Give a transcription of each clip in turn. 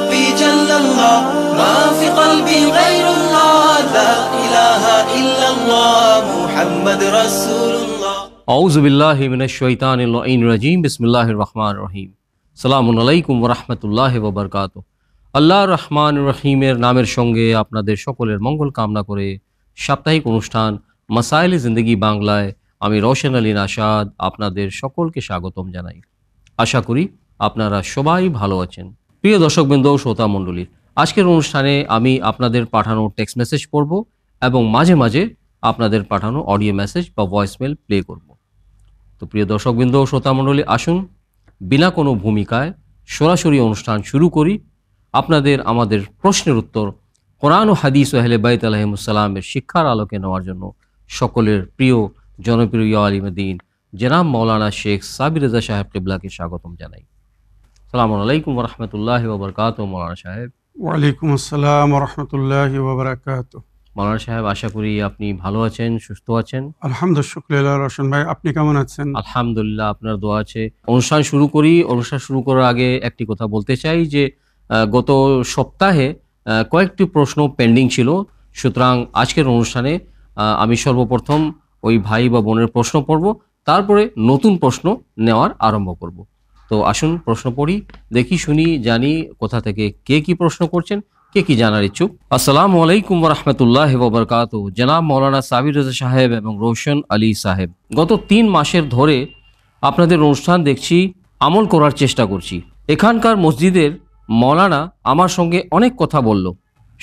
ربي جل الله ما في قلبي غير الله لا إله إلا الله محمد رسول الله أعوذ بالله من الشيطان اللعين الرجيم بسم الله الرحمن الرحيم السلام عليكم ورحمة الله وبركاته আল্লাহ রহমান রহিমের নামের সঙ্গে আপনাদের সকলের মঙ্গল কামনা করে সাপ্তাহিক অনুষ্ঠান মাসাইল জিন্দগি বাংলায় আমি রোশন আলী নাসাদ আপনাদের সকলকে স্বাগতম জানাই আশা করি আপনারা সবাই ভালো আছেন প্রিয় দর্শকবৃন্দ ও শ্রোতা মণ্ডলীর আজকের অনুষ্ঠানে আমি আপনাদের পাঠানো টেক্সট মেসেজ পড়ব এবং মাঝে মাঝে আপনাদের পাঠানো অডিও মেসেজ বা ভয়েসমেল প্লে করব তো প্রিয় দর্শকবৃন্দ ও শ্রোতা মণ্ডলী আসুন বিনা কোনো ভূমিকায় সরাসরি অনুষ্ঠান শুরু করি আপনাদের আমাদের প্রশ্নের উত্তর কোরআন ও হাদিস ওহেলে বাইত আলহিমুসাল্লামের শিক্ষার আলোকে নেওয়ার জন্য সকলের প্রিয় জনপ্রিয় আলিমদ্দিন জেনাম মৌলানা শেখ সাবির রেজা সাহেব কেবলাকে স্বাগতম জানাই সালাম আলাইকুম রহমতুল্লাহ ওবরকাত মৌলানা সাহেব ওয়ালাইকুম আসসালাম রহমতুল্লাহ ওবরাকাত মৌলানা সাহেব আশা করি আপনি ভালো আছেন সুস্থ আছেন আলহামদুলিল্লাহ রোশন ভাই আপনি কেমন আছেন আলহামদুলিল্লাহ আপনার দোয়া আছে অনুষ্ঠান শুরু করি অনুষ্ঠান শুরু করার আগে একটি কথা বলতে চাই যে গত সপ্তাহে কয়েকটি প্রশ্ন পেন্ডিং ছিল সুতরাং আজকের অনুষ্ঠানে আমি সর্বপ্রথম ওই ভাই বা বোনের প্রশ্ন পড়ব তারপরে নতুন প্রশ্ন নেওয়ার আরম্ভ করব তো আসুন প্রশ্ন পড়ি দেখি শুনি জানি কোথা থেকে কে কি প্রশ্ন করছেন কে কি জানার ইচ্ছুক আসসালাম আলাইকুম রহমতুল্লাহ ববরকাত জনাব মৌলানা সাবির রাজা সাহেব এবং রোশন আলী সাহেব গত তিন মাসের ধরে আপনাদের অনুষ্ঠান দেখছি আমল করার চেষ্টা করছি এখানকার মসজিদের মৌলানা আমার সঙ্গে অনেক কথা বলল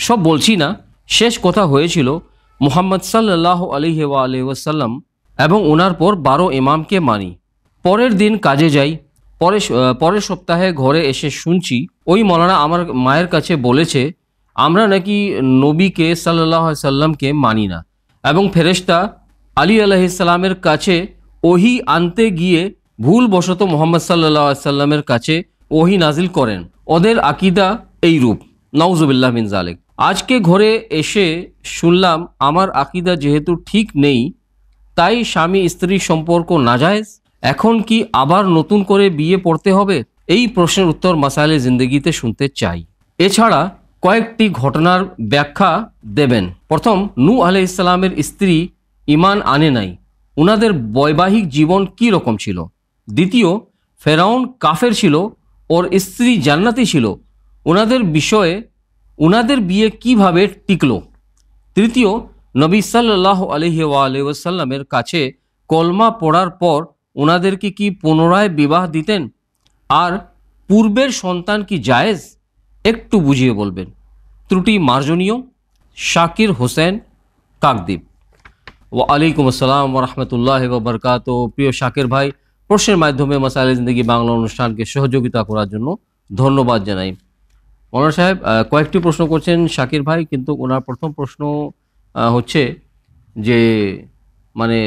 সব বলছি না শেষ কথা হয়েছিল মোহাম্মদ সাল্লাহ আলিহে ওয়াসাল্লাম এবং ওনার পর বারো ইমামকে মানি পরের দিন কাজে যাই পরে পরের সপ্তাহে ঘরে এসে শুনছি ওই মলানা আমার মায়ের কাছে বলেছে আমরা নাকি নবীকে সাল্লাহ সাল্লামকে মানি না এবং ফেরেশতা আলী আলাইসাল্লামের কাছে ওহি আনতে গিয়ে ভুলবশত মোহাম্মদ সাল্লাহ সাল্লামের কাছে ওহি নাজিল করেন ওদের আকিদা এই রূপ নওজুবিল্লাহ মিন জালেক আজকে ঘরে এসে শুনলাম আমার আকিদা যেহেতু ঠিক নেই তাই স্বামী স্ত্রীর সম্পর্ক নাজায়জ এখন কি আবার নতুন করে বিয়ে পড়তে হবে এই প্রশ্নের উত্তর মাসাইলে জিন্দগিতে শুনতে চাই এছাড়া কয়েকটি ঘটনার ব্যাখ্যা দেবেন প্রথম নু আলহ ইসলামের স্ত্রী ইমান আনে নাই উনাদের বৈবাহিক জীবন কি রকম ছিল দ্বিতীয় ফেরাউন কাফের ছিল ওর স্ত্রী জান্নাতি ছিল ওনাদের বিষয়ে ওনাদের বিয়ে কিভাবে টিকল তৃতীয় নবী সাল্লাহ আলহি কাছে কলমা পড়ার পর ওনাদেরকে কি পুনরায় বিবাহ দিতেন আর পূর্বের সন্তান কি জায়েজ একটু বুঝিয়ে বলবেন ত্রুটি মার্জনীয় শাকির হোসেন কাকদ্বীপ ও আলাইকুম আসসালাম রহমতুল্লাহ বরকাত প্রিয় শাকের ভাই প্রশ্নের মাধ্যমে মাসাইল জিন্দগি বাংলা অনুষ্ঠানকে সহযোগিতা করার জন্য ধন্যবাদ জানাই মনার সাহেব কয়েকটি প্রশ্ন করছেন শাকির ভাই কিন্তু ওনার প্রথম প্রশ্ন হচ্ছে যে মানে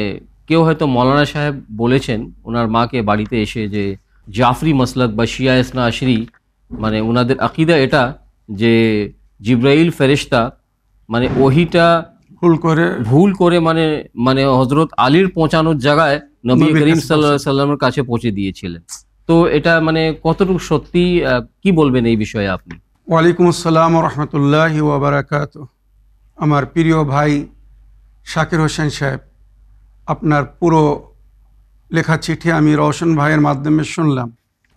কেউ হয়তো মৌলানা সাহেব বলেছেন ওনার মাকে বাড়িতে এসে যে জাফরি মসলক বা শিয়া ইসনা আশরি মানে ওনাদের আকিদা এটা যে জিব্রাইল ফেরেশতা মানে ওহিটা ভুল করে ভুল করে মানে মানে হজরত আলীর পৌঁছানোর জায়গায় নবী করিম সাল্লা সাল্লামের কাছে পৌঁছে দিয়েছিলেন তো এটা মানে কতটুকু সত্যি কি বলবেন এই বিষয়ে আপনি ওয়ালাইকুম আসসালাম রহমতুল্লাহ আমার প্রিয় ভাই শাকির হোসেন সাহেব আপনার পুরো লেখা চিঠি আমি রওশন ভাইয়ের মাধ্যমে শুনলাম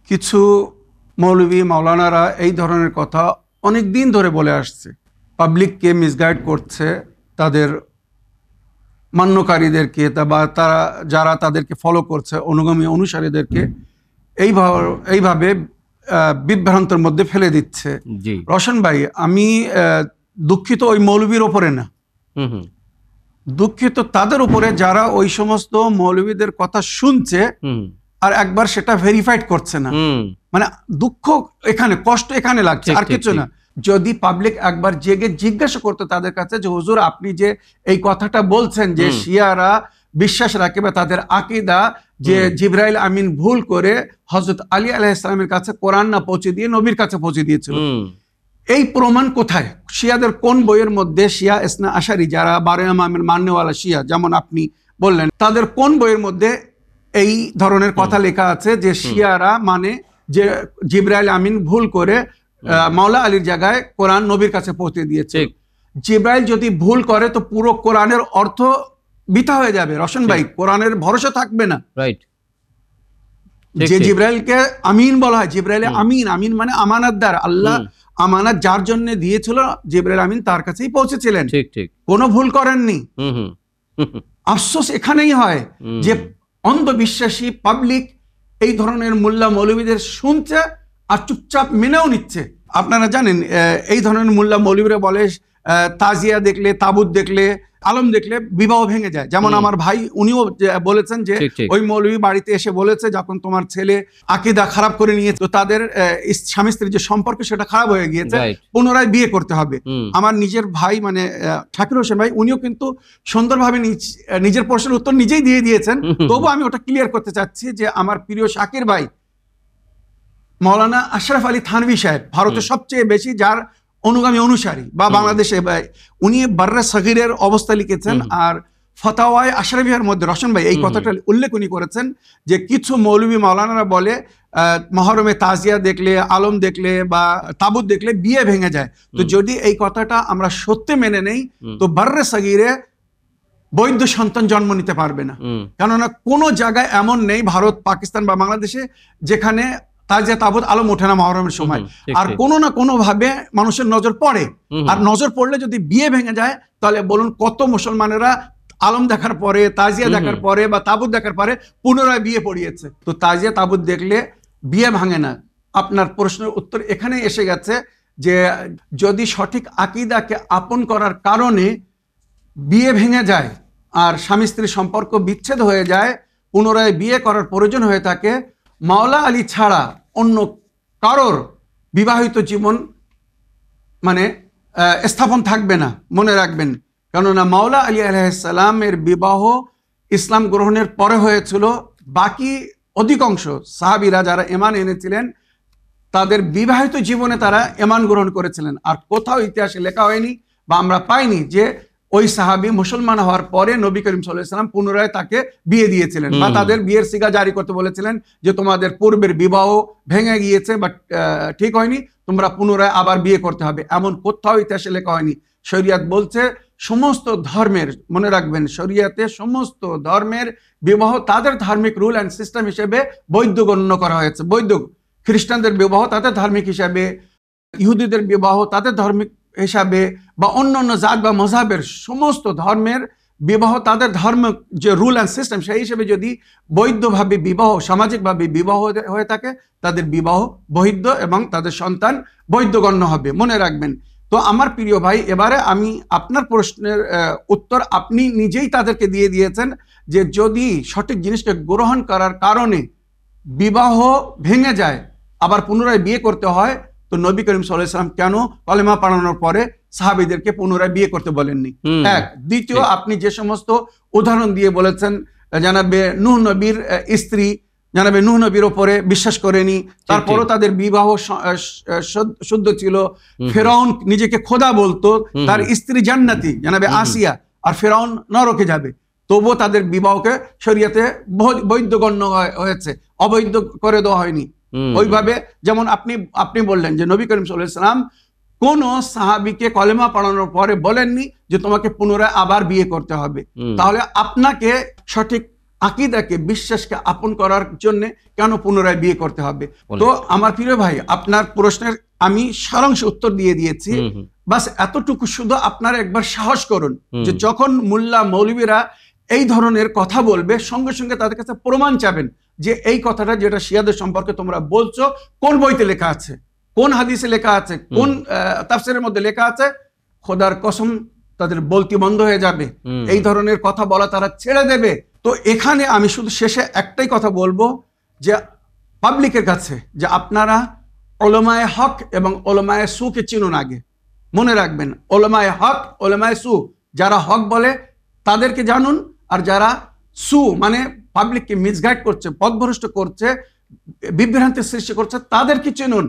কিছু মৌলবী মাওলানারা এই ধরনের কথা অনেক দিন ধরে বলে আসছে পাবলিককে মিসগাইড করছে তাদের মান্যকারীদেরকে বা তারা যারা তাদেরকে ফলো করছে অনুগামী অনুসারীদেরকে এইভাবে এইভাবে বিভ্রান্তর মধ্যে ফেলে দিচ্ছে রশন ভাই আমি দুঃখিত ওই মৌলবীর ওপরে না দুঃখিত তাদের উপরে যারা ওই সমস্ত মৌলবীদের কথা শুনছে আর একবার সেটা ভেরিফাইড করছে না মানে দুঃখ এখানে কষ্ট এখানে লাগছে আর কিছু না যদি পাবলিক একবার জেগে জিজ্ঞাসা করতো তাদের কাছে যে হুজুর আপনি যে এই কথাটা বলছেন যে শিয়ারা বিশ্বাস রাখে বা তাদের আকিদা যে জিব্রাইল আমিন ভুল করে হজরত আলী আলাহ ইসলামের কাছে কোরআন না পৌঁছে দিয়ে নবীর কাছে পৌঁছে দিয়েছিল এই প্রমাণ কোথায় শিয়াদের কোন বইয়ের মধ্যে শিয়া ইসনা আশারি যারা বারো ইমামের মান্যওয়ালা শিয়া যেমন আপনি বললেন তাদের কোন বইয়ের মধ্যে এই ধরনের কথা লেখা আছে যে শিয়ারা মানে যে জিব্রাইল আমিন ভুল করে মাওলা আলীর জায়গায় কোরআন নবীর কাছে পৌঁছে দিয়েছে জিব্রাইল যদি ভুল করে তো পুরো কোরআনের অর্থ বিথা হয়ে যাবে রশন ভাই কোরআনের ভরসা থাকবে না রাইট যে জিব্রাইলকে আমিন বলা হয় জিব্রাইল আমিন আমিন মানে আমানাতদার আল্লাহ আমানা যার জন্য দিয়েছিল জিবরাইল আমিন তার কাছেই পৌঁছেছিলেন ঠিক ঠিক কোনো ভুল করেননি আফসোস এখানেই হয় যে অন্ধবিশ্বাসী পাবলিক এই ধরনের মোল্লা মৌলবীদের শুনছে আর চুপচাপ মেনেও নিচ্ছে আপনারা জানেন এই ধরনের মোল্লা মৌলবীরা বলে তাজিয়া দেখলে তাবুত দেখলে আলম দেখলে বিবাহ ভেঙে যায় যেমন আমার ভাই উনিও বলেছেন যে ওই মৌলভী বাড়িতে এসে বলেছে যখন তোমার ছেলে আকিদা খারাপ করে নিয়েছে তো তাদের স্বামী স্ত্রীর যে সম্পর্ক সেটা খারাপ হয়ে গিয়েছে পুনরায় বিয়ে করতে হবে আমার নিজের ভাই মানে ঠাকুর হোসেন ভাই উনিও কিন্তু সুন্দরভাবে নিজের প্রশ্নের উত্তর নিজেই দিয়ে দিয়েছেন তবু আমি ওটা ক্লিয়ার করতে চাচ্ছি যে আমার প্রিয় শাকির ভাই মৌলানা আশরাফ আলী থানভি সাহেব ভারতের সবচেয়ে বেশি যার অনুগামী অনুসারী বা বাংলাদেশে উনি বার্রা সাকিরের অবস্থা লিখেছেন আর ফতাওয়াই আশরফিয়ার মধ্যে রশন ভাই এই কথাটা উল্লেখ উনি করেছেন যে কিছু মৌলভী মাওলানারা বলে মহরমে তাজিয়া দেখলে আলম দেখলে বা তাবুত দেখলে বিয়ে ভেঙে যায় তো যদি এই কথাটা আমরা সত্যি মেনে নেই তো বার্রে সাগিরে বৈধ সন্তান জন্ম নিতে পারবে না কেননা কোনো জায়গায় এমন নেই ভারত পাকিস্তান বা বাংলাদেশে যেখানে তাই যে তাবুত আলম ওঠে না মহরমের সময় আর কোনো না কোনো ভাবে মানুষের নজর পড়ে আর নজর পড়লে যদি বিয়ে ভেঙে যায় তাহলে বলুন কত মুসলমানেরা আলম দেখার পরে তাজিয়া দেখার পরে বা তাবুত দেখার পরে পুনরায় বিয়ে পড়িয়েছে তো তাজিয়া তাবুত দেখলে বিয়ে ভাঙে না আপনার প্রশ্নের উত্তর এখানে এসে গেছে যে যদি সঠিক আকিদাকে আপন করার কারণে বিয়ে ভেঙে যায় আর স্বামী স্ত্রীর সম্পর্ক বিচ্ছেদ হয়ে যায় পুনরায় বিয়ে করার প্রয়োজন হয়ে থাকে মাওলা আলী ছাড়া অন্য কারোর বিবাহিত জীবন মানে স্থাপন থাকবে না মনে রাখবেন কেননা মাওলা আলী আলাইসাল্লামের বিবাহ ইসলাম গ্রহণের পরে হয়েছিল বাকি অধিকাংশ সাহাবিরা যারা এমান এনেছিলেন তাদের বিবাহিত জীবনে তারা এমান গ্রহণ করেছিলেন আর কোথাও ইতিহাসে লেখা হয়নি বা আমরা পাইনি যে ওই সাহাবি মুসলমান হওয়ার পরে নবী করিম সাল্লাম পুনরায় তাকে বিয়ে দিয়েছিলেন বা তাদের বিয়ের সিগা জারি করতে বলেছিলেন যে তোমাদের পূর্বের বিবাহ ভেঙে গিয়েছে বা ঠিক হয়নি তোমরা পুনরায় আবার বিয়ে করতে হবে এমন কোথাও ইতিহাসে লেখা হয়নি শরিয়াত বলছে সমস্ত ধর্মের মনে রাখবেন শরিয়াতে সমস্ত ধর্মের বিবাহ তাদের ধার্মিক রুল অ্যান্ড সিস্টেম হিসেবে বৈধ গণ্য করা হয়েছে বৈধ খ্রিস্টানদের বিবাহ তাদের ধার্মিক হিসাবে ইহুদিদের বিবাহ তাদের ধার্মিক হিসাবে বা অন্য অন্য জাত বা মজাবের সমস্ত ধর্মের বিবাহ তাদের ধর্ম যে রুল অ্যান্ড সিস্টেম সেই হিসেবে যদি বৈধভাবে বিবাহ সামাজিকভাবে বিবাহ হয়ে থাকে তাদের বিবাহ বৈধ এবং তাদের সন্তান বৈধগণ্য হবে মনে রাখবেন তো আমার প্রিয় ভাই এবারে আমি আপনার প্রশ্নের উত্তর আপনি নিজেই তাদেরকে দিয়ে দিয়েছেন যে যদি সঠিক জিনিসকে গ্রহণ করার কারণে বিবাহ ভেঙে যায় আবার পুনরায় বিয়ে করতে হয় তো নবী করিম সাল্লাহ ইসলাম কেন কলেমা পাড়ানোর পরে সাহাবিদেরকে পুনরায় বিয়ে করতে বলেননি এক দ্বিতীয় আপনি যে সমস্ত উদাহরণ দিয়ে বলেছেন জানাবে নুহ নবীর স্ত্রী জানাবে নুহ নবীর ওপরে বিশ্বাস করেনি তারপরও তাদের বিবাহ শুদ্ধ ছিল ফেরাউন নিজেকে খোদা বলতো তার স্ত্রী জান্নাতি জানাবে আসিয়া আর ফেরাউন নরকে যাবে তবুও তাদের বিবাহকে শরিয়াতে বৈধ গণ্য হয়েছে অবৈধ করে দেওয়া হয়নি ওইভাবে যেমন আপনি আপনি বললেন যে নবী করিম সাল্লাহ ইসলাম কোন সাহাবিকে কলেমা পড়ানোর পরে বলেননি যে তোমাকে পুনরায় আবার বিয়ে করতে হবে তাহলে আপনাকে সঠিক আকিদাকে বিশ্বাসকে আপন করার জন্য কেন পুনরায় বিয়ে করতে হবে তো আমার প্রিয় ভাই আপনার প্রশ্নের আমি সারাংশ উত্তর দিয়ে দিয়েছি বাস এতটুকু শুধু আপনারা একবার সাহস করুন যে যখন মোল্লা মৌলবীরা এই ধরনের কথা বলবে সঙ্গে সঙ্গে তাদের কাছে প্রমাণ চাবেন যে এই কথাটা যেটা শিয়াদের সম্পর্কে তোমরা বলছো কোন বইতে লেখা আছে কোন হাদিসে লেখা আছে কোন তাফসিরের মধ্যে লেখা আছে খোদার কসম তাদের বলতি বন্ধ হয়ে যাবে এই ধরনের কথা বলা তারা ছেড়ে দেবে তো এখানে আমি শুধু শেষে একটাই কথা বলবো যে পাবলিকের কাছে যে আপনারা ওলমায় হক এবং ওলমায় সুকে চিনুন আগে মনে রাখবেন ওলমায় হক ওলমায় সু যারা হক বলে তাদেরকে জানুন আর যারা সু মানে পাবলিককে মিসগাইড করছে পথভ্রষ্ট করছে বিভ্রান্তির সৃষ্টি করছে তাদেরকে চিনুন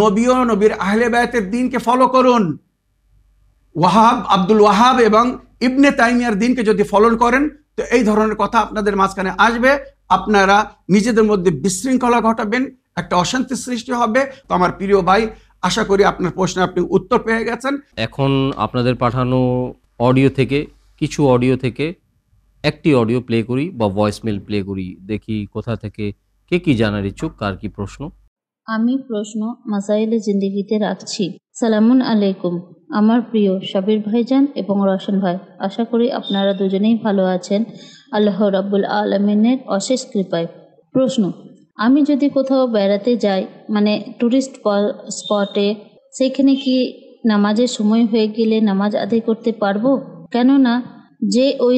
নবী ও নবীর আহলে বায়াতের দিনকে ফলো করুন ওয়াহাব আব্দুল ওয়াহাব এবং ইবনে তাইমিয়ার দিনকে যদি ফলো করেন তো এই ধরনের কথা আপনাদের মাঝখানে আসবে আপনারা নিজেদের মধ্যে বিশৃঙ্খলা ঘটাবেন একটা অশান্তি সৃষ্টি হবে তো আমার প্রিয় ভাই আশা করি আপনার প্রশ্নে আপনি উত্তর পেয়ে গেছেন এখন আপনাদের পাঠানো অডিও থেকে কিছু অডিও থেকে একটি অডিও প্লে করি বা ভয়েসমেল প্লে করি দেখি কোথা থেকে কে কি জানার ইচ্ছুক কার কি প্রশ্ন আমি প্রশ্ন মাসাইলে জিন্দিগিতে রাখছি সালামুন আলাইকুম আমার প্রিয় সাবির ভাইজান এবং রশন ভাই আশা করি আপনারা দুজনেই ভালো আছেন আল্লাহ রাবুল আলমিনের অশেষ কৃপায় প্রশ্ন আমি যদি কোথাও বেড়াতে যাই মানে ট্যুরিস্ট স্পটে সেখানে কি নামাজের সময় হয়ে গেলে নামাজ আদায় করতে পারবো কেননা যে ওই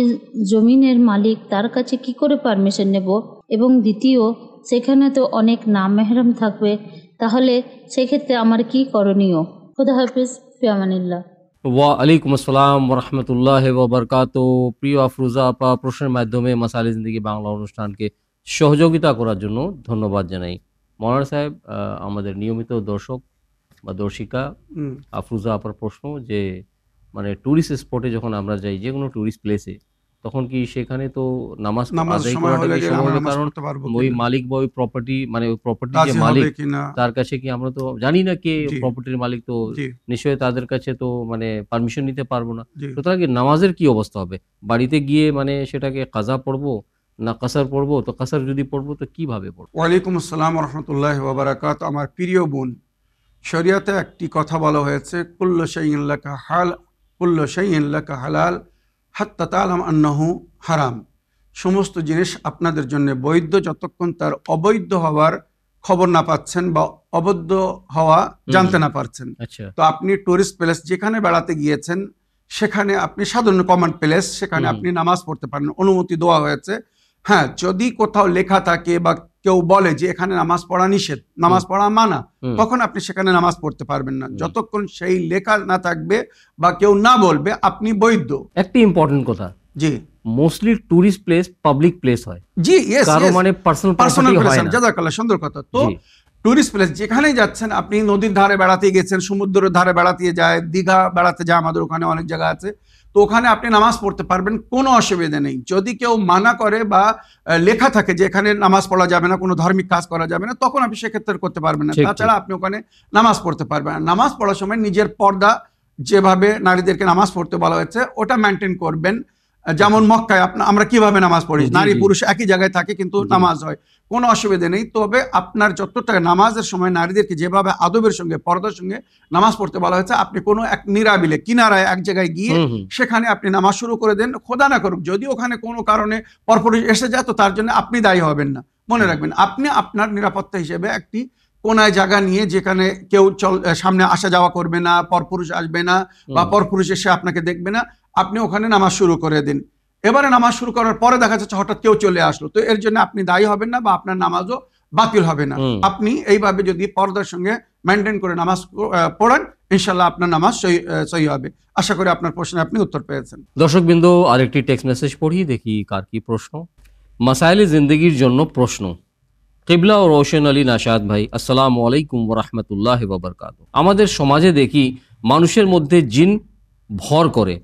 জমিনের মালিক তার কাছে কি করে পারমিশন নেব এবং দ্বিতীয় সেখানে তো অনেক নাম মেহরম থাকবে তাহলে সেক্ষেত্রে আমার কি করণীয় খুদা হাফিজ ফিয়ামানিল্লাহ ওয়ালাইকুম আসসালাম রহমতুল্লাহ ববরকাত প্রিয় আফরুজা আপা প্রশ্নের মাধ্যমে মাসালি জিন্দিগি বাংলা অনুষ্ঠানকে সহযোগিতা করার জন্য ধন্যবাদ জানাই মনার সাহেব আমাদের নিয়মিত দর্শক বা দর্শিকা আফরুজা আপার প্রশ্ন যে মানে টুরিস্ট স্পটে যখন আমরা যাই যে কোনো টুরিস্ট প্লেসে তখন কি সেখানে তো নামাজ আদায় করাটা কি সম্ভব কারণ ওই মালিক বা ওই প্রপার্টি মানে ওই প্রপার্টি যে মালিক তার কাছে কি আমরা তো জানি না কে প্রপার্টির মালিক তো নিশ্চয়ই তাদের কাছে তো মানে পারমিশন নিতে পারবো না সুতরাং নামাজের কি অবস্থা হবে বাড়িতে গিয়ে মানে সেটাকে কাজা পড়বো না কাসার পড়বো তো কাসার যদি পড়বো তো কিভাবে পড়বো ওয়ালাইকুম আসসালাম রহমতুল্লাহ বারাকাত আমার প্রিয় বোন শরিয়াতে একটি কথা বলা হয়েছে কুল্ল শাইল্লাকা হাল কুল্ল শাইল্লাকা হালাল হাত্তা তালাম আন্নাহু হারাম সমস্ত জিনিস আপনাদের জন্য বৈধ যতক্ষণ তার অবৈধ হওয়ার খবর না পাচ্ছেন বা অবৈধ হওয়া জানতে না পারছেন আচ্ছা। তো আপনি টুরিস্ট প্লেস যেখানে বেড়াতে গিয়েছেন সেখানে আপনি সাধারণ কমান্ড প্লেস সেখানে আপনি নামাজ পড়তে পারেন অনুমতি দেওয়া হয়েছে হ্যাঁ যদি কোথাও লেখা থাকে বা কেউ বলে যে এখানে নামাজ পড়া নিষেধ নামাজ পড়া মানা তখন আপনি সেখানে নামাজ পড়তে পারবেন না যতক্ষণ সেই লেখা না থাকবে বা কেউ না বলবে আপনি বৈধ একটি ইম্পর্টেন্ট কথা জি mostly tourist place public place হয় জি ইয়েস মানে পার্সোনাল পার্সোনাল প্লেস সুন্দর কথা তো টুরিস্ট প্লেস যেখানেই যাচ্ছেন আপনি নদীর ধারে বেড়াতে গেছেন সমুদ্রের ধারে বেড়াতে যায় দীঘা বেড়াতে যায় আমাদের ওখানে অনেক জায়গা আছে তো ওখানে আপনি নামাজ পড়তে পারবেন কোনো অসুবিধা নেই যদি কেউ মানা করে বা লেখা থাকে যে এখানে নামাজ পড়া যাবে না কোনো ধার্মিক কাজ করা যাবে না তখন আপনি সেক্ষেত্রে করতে পারবেন না তাছাড়া আপনি ওখানে নামাজ পড়তে পারবেন নামাজ পড়ার সময় নিজের পর্দা যেভাবে নারীদেরকে নামাজ পড়তে বলা হয়েছে ওটা মেনটেন করবেন যেমন মক্কায় আপনার আমরা কিভাবে নামাজ পড়ি নারী পুরুষ একই জায়গায় থাকে কিন্তু নামাজ হয় কোনো অসুবিধা নেই তবে আপনার যতটা নামাজের সময় নারীদেরকে যেভাবে আদবের সঙ্গে পর্দার সঙ্গে নামাজ পড়তে বলা হয়েছে আপনি কোনো এক নিরাবিলে কিনারায় এক জায়গায় গিয়ে সেখানে আপনি নামাজ শুরু করে দেন খোদা না করুক যদি ওখানে কোনো কারণে পরপর এসে যায় তো তার জন্য আপনি দায়ী হবেন না মনে রাখবেন আপনি আপনার নিরাপত্তা হিসেবে একটি কোনায় জায়গা নিয়ে যেখানে কেউ চল সামনে আসা যাওয়া করবে না পরপুরুষ আসবে না বা পরপুরুষ এসে আপনাকে দেখবে না আপনি ওখানে নামাজ শুরু করে দিন এবারে নামাজ শুরু করার পরে দেখা যাচ্ছে হঠাৎ কেউ চলে আসলো তো এর জন্য আপনি দায়ী হবেন না বা আপনার নামাজও বাতিল হবে না আপনি এইভাবে যদি পর্দার সঙ্গে মেনটেন করে নামাজ পড়েন ইনশাল্লাহ আপনার নামাজ সহি হবে আশা করি আপনার প্রশ্নে আপনি উত্তর পেয়েছেন দর্শক বিন্দু আরেকটি টেক্সট মেসেজ পড়ি দেখি কার কি প্রশ্ন মাসাইলি জিন্দগির জন্য প্রশ্ন কেবলা ও রোশন আলী নাশাদ ভাই আসসালাম আলাইকুম রহমতুল্লাহ বাবরকাত আমাদের সমাজে দেখি মানুষের মধ্যে জিন ভর করে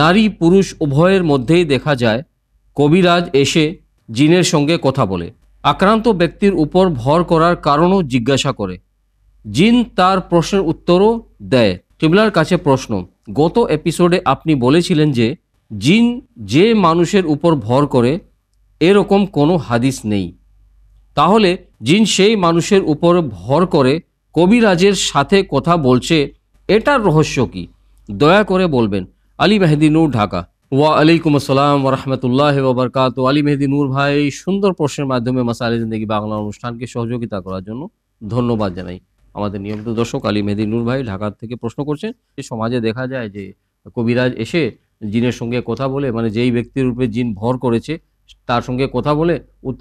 নারী পুরুষ উভয়ের মধ্যেই দেখা যায় কবিরাজ এসে জিনের সঙ্গে কথা বলে আক্রান্ত ব্যক্তির উপর ভর করার কারণও জিজ্ঞাসা করে জিন তার প্রশ্নের উত্তরও দেয় কেবলার কাছে প্রশ্ন গত এপিসোডে আপনি বলেছিলেন যে জিন যে মানুষের উপর ভর করে এরকম কোনো হাদিস নেই তাহলে জিন সেই মানুষের উপর ভর করে কবিরাজের সাথে কথা বলছে এটার রহস্য কি দয়া করে বলবেন আলী মেহেদি নূর ঢাকা ওয়া আলাইকুম আসসালাম রহমতুল্লাহ ওবরকাত আলী মেহেদি নূর ভাই সুন্দর প্রশ্নের মাধ্যমে মাসালি জিন্দগি বাংলা অনুষ্ঠানকে সহযোগিতা করার জন্য ধন্যবাদ জানাই আমাদের নিয়মিত দর্শক আলী মেহেদি নূর ভাই ঢাকা থেকে প্রশ্ন করছেন যে সমাজে দেখা যায় যে কবিরাজ এসে জিনের সঙ্গে কথা বলে মানে যেই ব্যক্তির উপরে জিন ভর করেছে তার সঙ্গে কথা বলে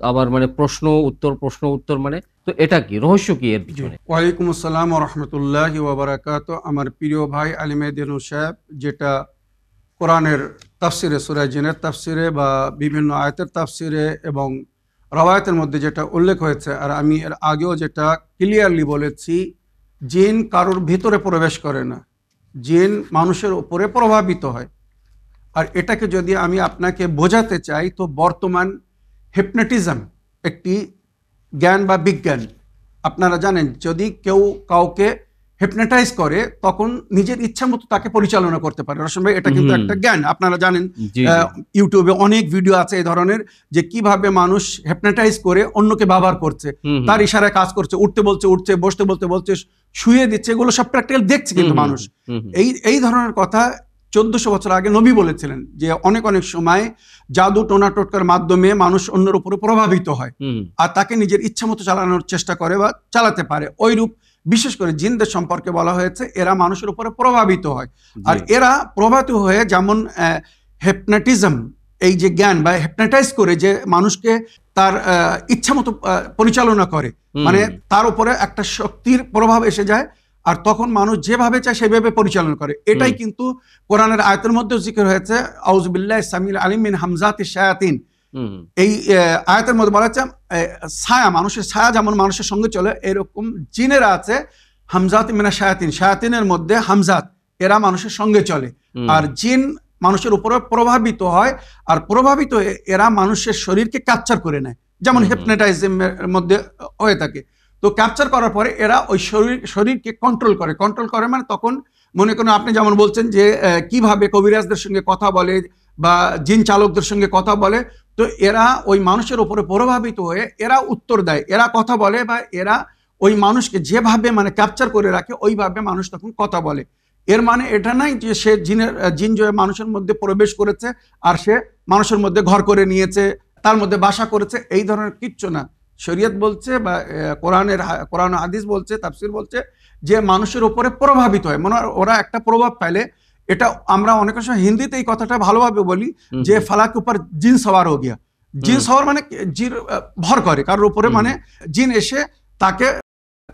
আবার মানে প্রশ্ন উত্তর প্রশ্ন উত্তর মানে তো এটা কি রহস্য কি এর পিছনে ওয়ালাইকুম আসসালাম রহমতুল্লাহ ওবরাকাত আমার প্রিয় ভাই আলিমেদিন সাহেব যেটা কোরআনের তাফসিরে সুরায় জিনের তাফসিরে বা বিভিন্ন আয়তের তাফসিরে এবং রবায়তের মধ্যে যেটা উল্লেখ হয়েছে আর আমি এর আগেও যেটা ক্লিয়ারলি বলেছি জিন কারোর ভিতরে প্রবেশ করে না জিন মানুষের উপরে প্রভাবিত হয় আর এটাকে যদি আমি আপনাকে বোঝাতে চাই তো বর্তমান হিপনেটিজম একটি জ্ঞান বা বিজ্ঞান আপনারা জানেন যদি কেউ কাউকে হিপনেটাইজ করে তখন নিজের ইচ্ছা মতো তাকে পরিচালনা করতে পারে রসম ভাই এটা কিন্তু একটা জ্ঞান আপনারা জানেন ইউটিউবে অনেক ভিডিও আছে এই ধরনের যে কিভাবে মানুষ হেপনেটাইজ করে অন্যকে ব্যবহার করছে তার ইশারায় কাজ করছে উঠতে বলছে উঠছে বসতে বলতে বলছে শুয়ে দিচ্ছে এগুলো সব প্র্যাকটিক্যাল দেখছে কিন্তু মানুষ এই এই ধরনের কথা চোদ্দশো বছর আগে নবী বলেছিলেন যে অনেক অনেক সময় জাদু টোনা টোটকার মাধ্যমে মানুষ অন্যের উপরে প্রভাবিত হয় আর তাকে নিজের ইচ্ছা মতো চালানোর চেষ্টা করে বা চালাতে পারে ওইরূপ বিশেষ করে জিনদের সম্পর্কে বলা হয়েছে এরা মানুষের উপরে প্রভাবিত হয় আর এরা প্রভাবিত হয়ে যেমন হেপনাটিজম এই যে জ্ঞান বা হেপনাটাইজ করে যে মানুষকে তার ইচ্ছা মতো পরিচালনা করে মানে তার উপরে একটা শক্তির প্রভাব এসে যায় আর তখন মানুষ যেভাবে চায় সেভাবে পরিচালনা করে এটাই কিন্তু কোরআনের আয়তের মধ্যেও জিকির হয়েছে আউজবিল্লা ইসামিল আলিমিন হামজাতি এই আয়তের মধ্যে বলা হচ্ছে ছায়া মানুষের ছায়া যেমন মানুষের সঙ্গে চলে এরকম জিনেরা আছে হামজাত মিনা শায়াতিন শায়াতিনের মধ্যে হামজাত এরা মানুষের সঙ্গে চলে আর জিন মানুষের উপরে প্রভাবিত হয় আর প্রভাবিত এরা মানুষের শরীরকে ক্যাপচার করে নেয় যেমন হেপনেটাইজমের মধ্যে হয়ে থাকে তো ক্যাপচার করার পরে এরা ওই শরীর শরীরকে কন্ট্রোল করে কন্ট্রোল করে মানে তখন মনে করেন আপনি যেমন বলছেন যে কিভাবে কবিরাজদের সঙ্গে কথা বলে বা জিন চালকদের সঙ্গে কথা বলে তো এরা ওই মানুষের ওপরে প্রভাবিত হয়ে এরা উত্তর দেয় এরা কথা বলে বা এরা ওই মানুষকে যেভাবে মানে ক্যাপচার করে রাখে ওইভাবে মানুষ তখন কথা বলে এর মানে এটা নাই যে সে জিনের জিন জয়ে মানুষের মধ্যে প্রবেশ করেছে আর সে মানুষের মধ্যে ঘর করে নিয়েছে তার মধ্যে বাসা করেছে এই ধরনের কিচ্ছু না শরীয়ত বলছে বা কোরআনের কোরআন হাদিস বলছে তাফসির বলছে যে মানুষের উপরে প্রভাবিত হয় মানে ওরা একটা প্রভাব ফেলে এটা আমরা অনেক সময় হিন্দিতে এই কথাটা ভালোভাবে বলি যে ফালাক উপর জিন সবার হয়ে গিয়া জিন সবার মানে জির ভর করে কারোর উপরে মানে জিন এসে তাকে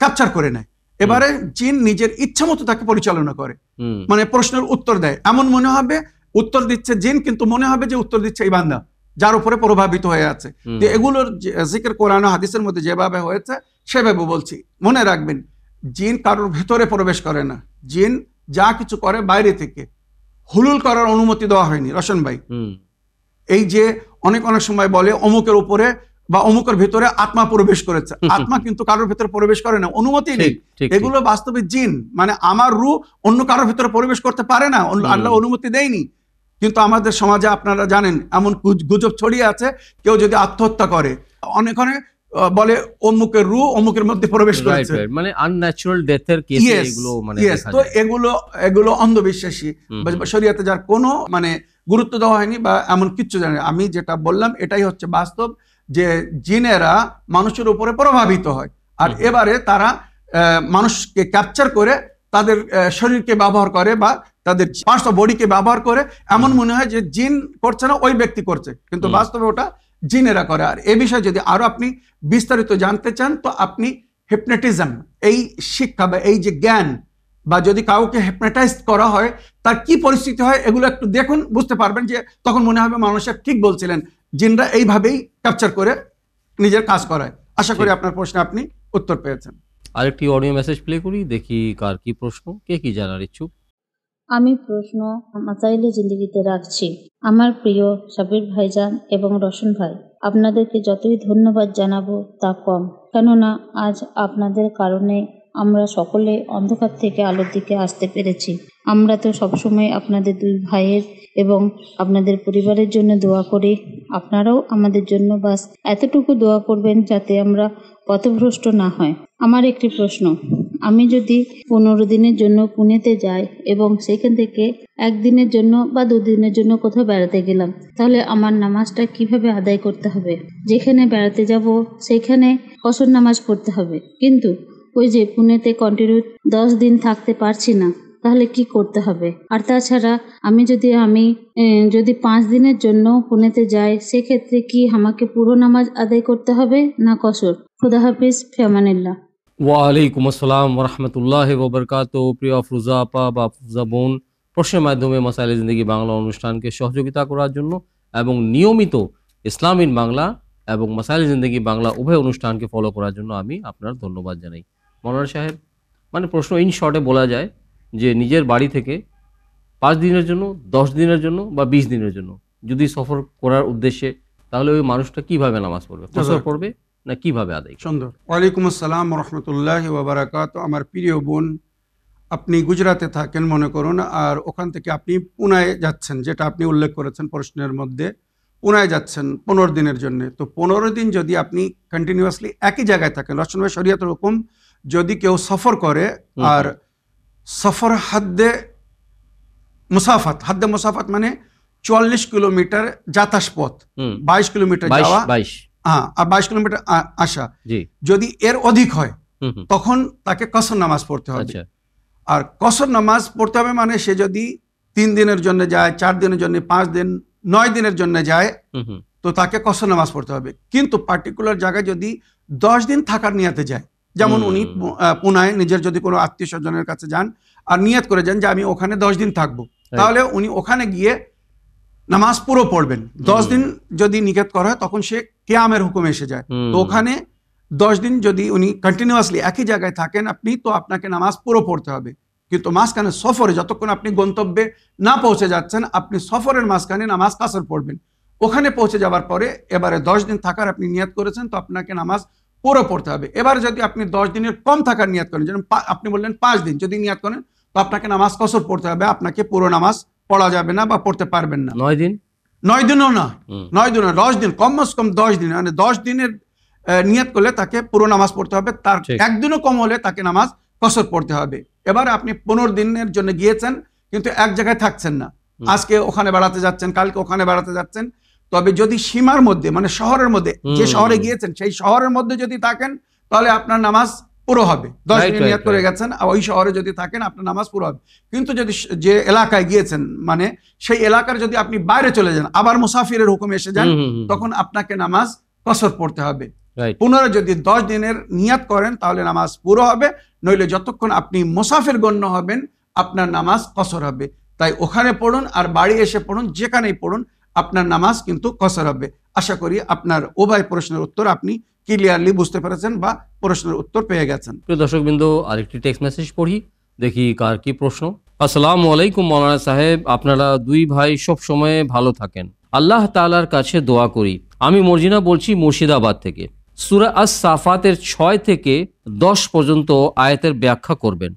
ক্যাপচার করে নেয় এবারে জিন নিজের ইচ্ছা মতো তাকে পরিচালনা করে মানে প্রশ্নের উত্তর দেয় এমন মনে হবে উত্তর দিচ্ছে জিন কিন্তু মনে হবে যে উত্তর দিচ্ছে ইবান্দা যার উপরে প্রভাবিত হয়ে আছে যে এগুলোর জিকের কোরআন হাদিসের মধ্যে যেভাবে হয়েছে সেভাবে বলছি মনে রাখবেন জিন কারোর ভেতরে প্রবেশ করে না জিন যা কিছু করে বাইরে থেকে হুলুল করার অনুমতি দেওয়া হয়নি রশন ভাই এই যে অনেক অনেক সময় বলে অমুকের উপরে বা অমুকের ভিতরে আত্মা প্রবেশ করেছে আত্মা কিন্তু কারোর ভেতরে প্রবেশ করে না অনুমতি নেই এগুলো বাস্তবে জিন মানে আমার রু অন্য কারোর ভেতরে প্রবেশ করতে পারে না আল্লাহ অনুমতি দেয়নি কিন্তু আমাদের সমাজে আপনারা জানেন এমন গুজব ছড়িয়ে আছে কেউ যদি আত্মহত্যা করে অনেক বলে অমুকের রু অমুকের মধ্যে প্রবেশ করেছে মানে আনন্যাচারাল ডেথের কেস এগুলো মানে তো এগুলো এগুলো অন্ধবিশ্বাসী শরীয়তে যার কোনো মানে গুরুত্ব দেওয়া হয়নি বা এমন কিচ্ছু জানি আমি যেটা বললাম এটাই হচ্ছে বাস্তব যে জিনেরা মানুষের উপরে প্রভাবিত হয় আর এবারে তারা মানুষকে ক্যাপচার করে তাদের শরীরকে ব্যবহার করে বা তাদের পার্শ্ব বডি বডিকে ব্যবহার করে এমন মনে হয় যে জিন করছে না ওই ব্যক্তি করছে কিন্তু বাস্তবে ওটা জিনেরা করে আর এ বিষয়ে যদি আরো আপনি বিস্তারিত জানতে চান তো আপনি হেপনেটিজম এই শিক্ষা বা এই যে জ্ঞান বা যদি কাউকে হেপনেটাইজ করা হয় তার কি পরিস্থিতি হয় এগুলো একটু দেখুন বুঝতে পারবেন যে তখন মনে হবে মানুষের ঠিক বলছিলেন জিনরা এইভাবেই ক্যাপচার করে নিজের কাজ করায় আশা করি আপনার প্রশ্নে আপনি উত্তর পেয়েছেন আরেকটি অডিও মেসেজ প্লে করি দেখি কার কি প্রশ্ন কে কি জানার ইচ্ছুক আমি প্রশ্ন চাইলে জিন্দিগিতে রাখছি আমার প্রিয় সাবির ভাইজান এবং রশন ভাই আপনাদেরকে যতই ধন্যবাদ জানাবো তা কম কেননা আজ আপনাদের কারণে আমরা সকলে অন্ধকার থেকে আলোর দিকে আসতে পেরেছি আমরা তো সবসময় আপনাদের দুই ভাইয়ের এবং আপনাদের পরিবারের জন্য দোয়া করি আপনারাও আমাদের জন্য বাস এতটুকু দোয়া করবেন যাতে আমরা পথভ্রষ্ট না হয় আমার একটি প্রশ্ন আমি যদি পনেরো দিনের জন্য পুনেতে যাই এবং সেখান থেকে একদিনের জন্য বা দুদিনের জন্য কোথাও বেড়াতে গেলাম তাহলে আমার নামাজটা কিভাবে আদায় করতে হবে যেখানে বেড়াতে যাব সেখানে কসর নামাজ পড়তে হবে কিন্তু ওই যে পুনেতে কন্টিনিউ দশ দিন থাকতে পারছি না তাহলে কি করতে হবে আর তাছাড়া আমি যদি আমি যদি পাঁচ দিনের জন্য পুনেতে যাই সেক্ষেত্রে কি আমাকে পুরো নামাজ আদায় করতে হবে না কসর খুদা হাফিজ ফেমানিল্লা ওয়ালাইকুম আসসালাম রহমতুল্লাহ ববরকাত প্রিয় আফরুজা আপা বা আফরুজা বোন প্রশ্নের মাধ্যমে মাসাইলে জিন্দগি বাংলা অনুষ্ঠানকে সহযোগিতা করার জন্য এবং নিয়মিত ইসলামিন বাংলা এবং মাসাইল জিন্দগি বাংলা উভয় অনুষ্ঠানকে ফলো করার জন্য আমি আপনার ধন্যবাদ জানাই মৌলানা সাহেব মানে প্রশ্ন ইন শর্টে বলা যায় যে নিজের বাড়ি থেকে পাঁচ দিনের জন্য দশ দিনের জন্য বা বিশ দিনের জন্য যদি সফর করার উদ্দেশ্যে তাহলে ওই মানুষটা কিভাবে নামাজ পড়বে আচ্ছা। কসর পড়বে না কিভাবে আদায় সুন্দর ওয়ালাইকুম আসসালাম রহমতুল্লাহ ওবরাকাত আমার প্রিয় বোন আপনি গুজরাতে থাকেন মনে করুন আর ওখান থেকে আপনি পুনায় যাচ্ছেন যেটা আপনি উল্লেখ করেছেন প্রশ্নের মধ্যে পুনায় যাচ্ছেন পনেরো দিনের জন্য তো পনেরো দিন যদি আপনি কন্টিনিউয়াসলি একই জায়গায় থাকেন রসনভাই শরিয়াতের হুকুম যদি কেউ সফর করে আর সফর হাদ্দে মুসাফাত হাদ্দে মুসাফাত মানে চুয়াল্লিশ কিলোমিটার যাতাস পথ বাইশ কিলোমিটার হ্যাঁ, আর বাইশ কিলোমিটার আসা যদি এর অধিক হয় তখন তাকে কসর নামাজ পড়তে হবে আচ্ছা। আর কসর নামাজ পড়তে হবে মানে সে যদি তিন দিনের জন্য যায় চার দিনের জন্য পাঁচ দিন নয় দিনের জন্য যায় তো তাকে কসর নামাজ পড়তে হবে কিন্তু পার্টিকুলার জায়গায় যদি দশ দিন থাকার নিয়াতে যায় যেমন উনি পুনায় নিজের যদি কোনো আত্মীয় স্বজনের কাছে যান আর নিয়ত করে যান যে আমি ওখানে দশ দিন থাকব তাহলে উনি ওখানে গিয়ে নামাজ পুরো পড়বেন দশ দিন যদি নিকেত করা হয় তখন সে কেয়ামের হুকুমে এসে যায় তো ওখানে দশ দিন যদি উনি কন্টিনিউয়াসলি একই জায়গায় থাকেন আপনি তো আপনাকে নামাজ পুরো পড়তে হবে কিন্তু মাঝখানে সফরে যতক্ষণ আপনি গন্তব্যে না পৌঁছে যাচ্ছেন আপনি সফরের মাঝখানে নামাজ কাসর পড়বেন ওখানে পৌঁছে যাওয়ার পরে এবারে দশ দিন থাকার আপনি নিয়াত করেছেন তো আপনাকে নামাজ পুরো পড়তে হবে এবার যদি আপনি দশ দিনের কম থাকার নিয়াদ করেন যেমন আপনি বললেন পাঁচ দিন যদি নিয়াদ করেন তো আপনাকে নামাজ কসর পড়তে হবে আপনাকে পুরো নামাজ পড়া যাবে না বা পড়তে পারবেন না নয় দিন নয় দিনও না নয় দিনও দশ দিন কম কম দশ দিন মানে দশ দিনের নিয়াদ করলে তাকে পুরো নামাজ পড়তে হবে তার একদিনও কম হলে তাকে নামাজ কসর পড়তে হবে এবার আপনি পনেরো দিনের জন্য গিয়েছেন কিন্তু এক জায়গায় থাকছেন না আজকে ওখানে বেড়াতে যাচ্ছেন কালকে ওখানে বেড়াতে যাচ্ছেন তবে যদি সীমার মধ্যে মানে শহরের মধ্যে যে শহরে গিয়েছেন সেই শহরের মধ্যে যদি থাকেন তাহলে আপনার নামাজ পুরো হবে দশ মিনিট নিয়াত করে গেছেন ওই শহরে যদি থাকেন আপনার নামাজ পুরো হবে কিন্তু যদি যে এলাকায় গিয়েছেন মানে সেই এলাকার যদি আপনি বাইরে চলে যান আবার মুসাফিরের হুকুম এসে যান তখন আপনাকে নামাজ কসর পড়তে হবে পুনরায় যদি দশ দিনের নিয়াত করেন তাহলে নামাজ পুরো হবে নইলে যতক্ষণ আপনি মুসাফির গণ্য হবেন আপনার নামাজ কসর হবে তাই ওখানে পড়ুন আর বাড়ি এসে পড়ুন যেখানেই পড়ুন আপনার নামাজ কিন্তু কসর হবে আশা করি আপনার উভয় প্রশ্নের উত্তর আপনি ক্লিয়ারলি বুঝতে পেরেছেন বা প্রশ্নের উত্তর পেয়ে গেছেন প্রিয় দর্শকবৃন্দ আরেকটি টেক্সট মেসেজ পড়ি দেখি কার কি প্রশ্ন আসসালামু আলাইকুম মৌলানা সাহেব আপনারা দুই ভাই সব সময়ে ভালো থাকেন আল্লাহ তালার কাছে দোয়া করি আমি মর্জিনা বলছি মুর্শিদাবাদ থেকে সুরা আস সাফাতের ছয় থেকে দশ পর্যন্ত আয়াতের ব্যাখ্যা করবেন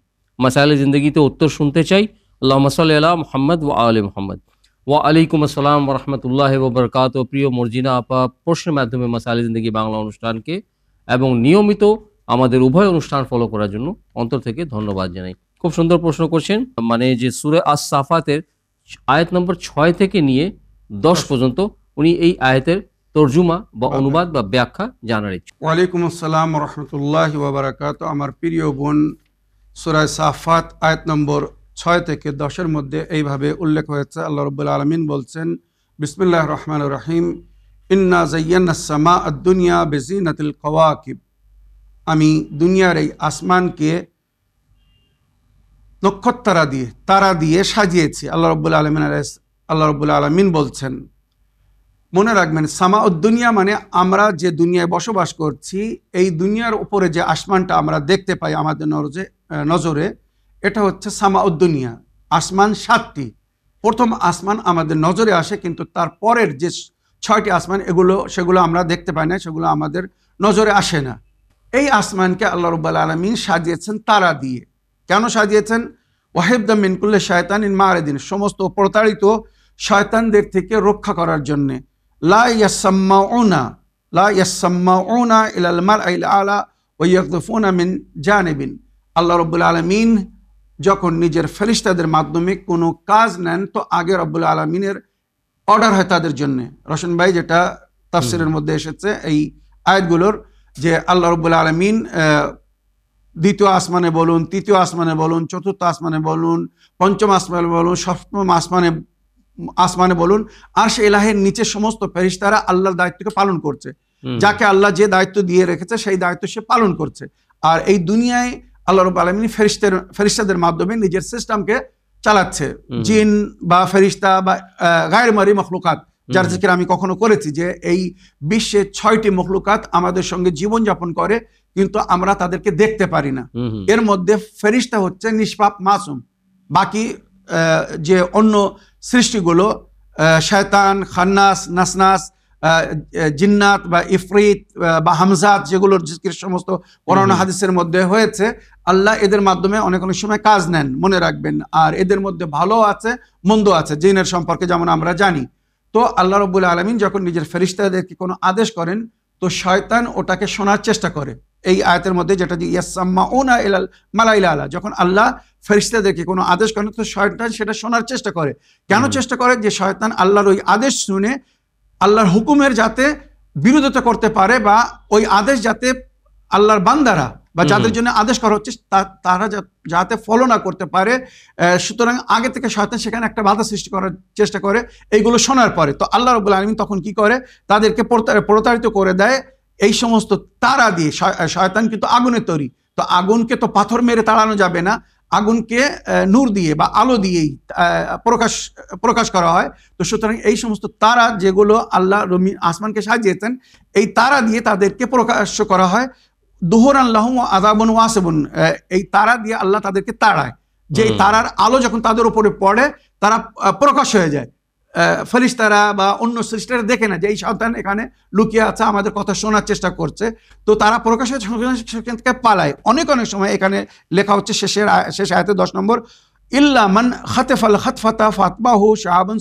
মাসাইল জিন্দগিতে উত্তর শুনতে চাই আল্লাহ মাসাল্লাহ মোহাম্মদ ও আল মোহাম্মদ ওয়া আলাইকুম আসসালাম রহমতুল্লাহ ববরকাত প্রিয় মর্জিনা আপা প্রশ্নের মাধ্যমে মাসালি জিন্দগি বাংলা অনুষ্ঠানকে এবং নিয়মিত আমাদের উভয় অনুষ্ঠান ফলো করার জন্য অন্তর থেকে ধন্যবাদ জানাই খুব সুন্দর প্রশ্ন করছেন মানে যে সুরে আস সাফাতের আয়াত নম্বর ছয় থেকে নিয়ে দশ পর্যন্ত উনি এই আয়াতের তর্জুমা বা অনুবাদ বা ব্যাখ্যা জানার ইচ্ছুক ওয়ালাইকুম আসসালাম রহমতুল্লাহ বাবরাকাত আমার প্রিয় বোন সুরায় সাফাত আয়াত নম্বর ছয় থেকে দশের মধ্যে এইভাবে উল্লেখ হয়েছে আল্লাহ রবুল্লা আলমিন বলছেন বিসমুল্লাহ রহমান রহিম ইন্না জাইয়ান্নাসমা আদুনিয়া বেজিনাতিল কওয়াকিব আমি দুনিয়ার এই আসমানকে নক্ষত্রা দিয়ে তারা দিয়ে সাজিয়েছি আল্লাহ রব্বুল আলমিন আল্লাহ রব্বুল আলমিন বলছেন মনে রাখবেন সামা উদ্দুনিয়া মানে আমরা যে দুনিয়ায় বসবাস করছি এই দুনিয়ার উপরে যে আসমানটা আমরা দেখতে পাই আমাদের নজরে নজরে এটা হচ্ছে উদ্দুনিয়া আসমান সাতটি প্রথম আসমান আমাদের নজরে আসে কিন্তু তার পরের যে ছয়টি আসমান এগুলো সেগুলো আমরা দেখতে পাই না সেগুলো আমাদের নজরে আসে না এই আসমানকে আল্লাহ রুবাল আলমিন সাজিয়েছেন তারা দিয়ে কেন সাজিয়েছেন ওয়াহেবদা মিনকুল্লে শয়তান ইন মারেদিন সমস্ত প্রতারিত শয়তানদের থেকে রক্ষা করার জন্যে লা ইয়াসাম্মা লা আলা মিন আল্লাহ রবুল আলমিন যখন নিজের ফেরিস্তাদের মাধ্যমে কোনো কাজ নেন তো আগে রব্বুল আলমিনের অর্ডার হয় তাদের জন্য রশন ভাই যেটা তাফসিরের মধ্যে এসেছে এই আয়াতগুলোর যে আল্লাহ রব্বুল আলমিন দ্বিতীয় আসমানে বলুন তৃতীয় আসমানে বলুন চতুর্থ আসমানে বলুন পঞ্চম আসমানে বলুন সপ্তম আসমানে আসমানে বলুন আর সে এলাহের নিচে সমস্ত ফেরিস্তারা আল্লাহর দায়িত্বকে পালন করছে যাকে আল্লাহ যে দায়িত্ব দিয়ে রেখেছে সেই দায়িত্ব সে পালন করছে আর এই দুনিয়ায় আল্লাহ রব আলমিন ফেরিস্তের ফেরিস্তাদের মাধ্যমে নিজের সিস্টেমকে চালাচ্ছে জিন বা ফেরিস্তা বা গায়ের মারি মখলুকাত যার জিকির আমি কখনো করেছি যে এই বিশ্বে ছয়টি মখলুকাত আমাদের সঙ্গে জীবনযাপন করে কিন্তু আমরা তাদেরকে দেখতে পারি না এর মধ্যে ফেরিস্তা হচ্ছে নিষ্পাপ মাসুম বাকি যে অন্য সৃষ্টিগুলো শয়তান খান্নাস নাসনাস জিন্নাত বা ইফরিত বা হামজাত যেগুলোর জিকির সমস্ত কোরআন হাদিসের মধ্যে হয়েছে আল্লাহ এদের মাধ্যমে অনেক অনেক সময় কাজ নেন মনে রাখবেন আর এদের মধ্যে ভালো আছে মন্দ আছে জিনের সম্পর্কে যেমন আমরা জানি তো আল্লাহ রবুল আলমিন যখন নিজের ফেরিস্তাদেরকে কোনো আদেশ করেন তো শয়তান ওটাকে শোনার চেষ্টা করে এই আয়তের মধ্যে যেটা যে ইয়াসাম্মা না এলাল মালাইলা আলা যখন আল্লাহ ফেরিস্তাদেরকে কোনো আদেশ করেন তো শয়তান সেটা শোনার চেষ্টা করে কেন চেষ্টা করে যে শয়তান আল্লাহর ওই আদেশ শুনে আল্লাহর হুকুমের যাতে বিরোধিতা করতে পারে বা ওই আদেশ যাতে আল্লাহর বান্দারা বা যাদের জন্য আদেশ করা হচ্ছে তারা যাতে ফলো না করতে পারে সুতরাং আগে থেকে শয়তান সেখানে একটা বাধা সৃষ্টি করার চেষ্টা করে এইগুলো শোনার পরে তো আল্লাহ রবুল আলমিন তখন কি করে তাদেরকে প্রতারিত করে দেয় এই সমস্ত তারা দিয়ে শয়তান কিন্তু আগুনে তৈরি তো আগুনকে তো পাথর মেরে তাড়ানো যাবে না আগুনকে নূর দিয়ে বা আলো দিয়েই প্রকাশ প্রকাশ করা হয় তো সুতরাং এই সমস্ত তারা যেগুলো আল্লাহ রমি আসমানকে সাজিয়েছেন এই তারা দিয়ে তাদেরকে প্রকাশ্য করা হয় দুহর আল্লাহ ও আসেবন এই তারা দিয়ে আল্লাহ তাদেরকে তাড়ায় যে তারার আলো যখন তাদের উপরে পড়ে তারা প্রকাশ হয়ে যায় ফলিস্তারা বা অন্য সৃষ্টিরা দেখে না যে এই সন্তান এখানে লুকিয়ে আছে আমাদের কথা শোনার চেষ্টা করছে তো তারা প্রকাশ্যে সেখান থেকে পালায় অনেক অনেক সময় এখানে লেখা হচ্ছে শেষের শেষ আয়তে দশ নম্বর ইল্লামান খাতেফাল শাহাবন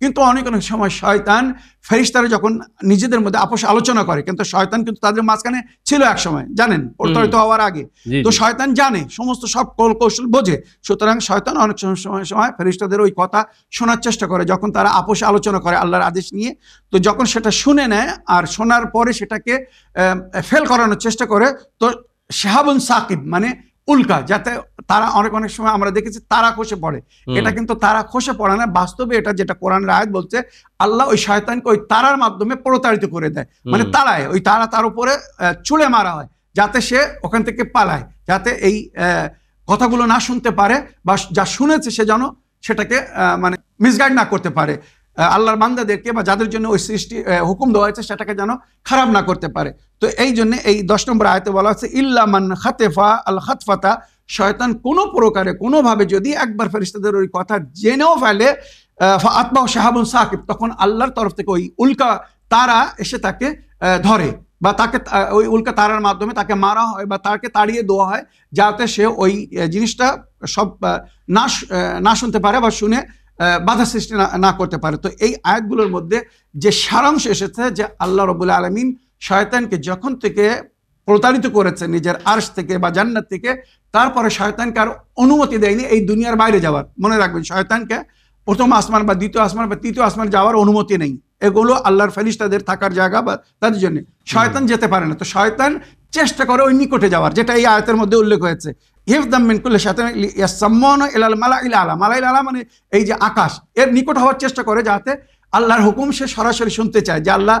কিন্তু অনেক অনেক সময় শয়তান ফেরিস্তারা যখন নিজেদের মধ্যে আপোষ আলোচনা করে কিন্তু শয়তান কিন্তু তাদের মাঝখানে ছিল এক সময় জানেন প্রতারিত হওয়ার আগে তো শয়তান জানে সমস্ত সব কৌশল বোঝে সুতরাং শয়তান অনেক সময় সময় ফেরিস্তাদের ওই কথা শোনার চেষ্টা করে যখন তারা আপোষ আলোচনা করে আল্লাহর আদেশ নিয়ে তো যখন সেটা শুনে নেয় আর শোনার পরে সেটাকে ফেল করানোর চেষ্টা করে তো শাহাবুন সাকিব মানে উল্কা যাতে তারা অনেক অনেক সময় আমরা দেখেছি তারা খসে পড়ে এটা কিন্তু তারা খসে পড়ে না বাস্তবে এটা যেটা কোরআন রায়ত বলছে আল্লাহ ওই শয়তানকে ওই তারার মাধ্যমে প্রতারিত করে দেয় মানে তারায় ওই তারা তার উপরে চুলে মারা হয় যাতে সে ওখান থেকে পালায় যাতে এই কথাগুলো না শুনতে পারে বা যা শুনেছে সে যেন সেটাকে মানে মিসগাইড না করতে পারে আল্লাহর বান্দাদেরকে বা যাদের জন্য ওই সৃষ্টি হুকুম দেওয়া হয়েছে সেটাকে যেন খারাপ না করতে পারে তো এই জন্য এই দশ নম্বর আয়তে বলা হচ্ছে ইল্লামান খাতেফা আল খাতফাতা শয়তান কোনো প্রকারে কোনোভাবে যদি একবার ফেরিস্তাদের ওই কথা জেনেও ফেলে আত্মা শাহাবুল সাকিব তখন আল্লাহর তরফ থেকে ওই উল্কা তারা এসে তাকে ধরে বা তাকে ওই উল্কা তারার মাধ্যমে তাকে মারা হয় বা তাকে তাড়িয়ে দেওয়া হয় যাতে সে ওই জিনিসটা সব না না শুনতে পারে বা শুনে বাধা সৃষ্টি না করতে পারে তো এই আয়াতগুলোর মধ্যে যে সারাংশ এসেছে যে আল্লাহ রবুল আলমিন শয়তানকে যখন থেকে প্রতারিত করেছে নিজের আর্শ থেকে বা জান্নাত থেকে তারপরে শয়তানকে আর অনুমতি দেয়নি এই দুনিয়ার বাইরে যাওয়ার মনে রাখবেন শয়তানকে প্রথম আসমান বা দ্বিতীয় আসমান বা তৃতীয় আসমান যাওয়ার অনুমতি নেই এগুলো আল্লাহর ফেরিস্তাদের থাকার জায়গা বা তাদের জন্য শয়তান যেতে পারে না তো শয়তান চেষ্টা করে ওই নিকটে যাওয়ার যেটা এই আয়তের মধ্যে উল্লেখ হয়েছে হিফদাম মিনকুল্লে আলা মানে এই যে আকাশ এর নিকট হওয়ার চেষ্টা করে যাতে আল্লাহর হুকুম সে সরাসরি শুনতে চায় যে আল্লাহ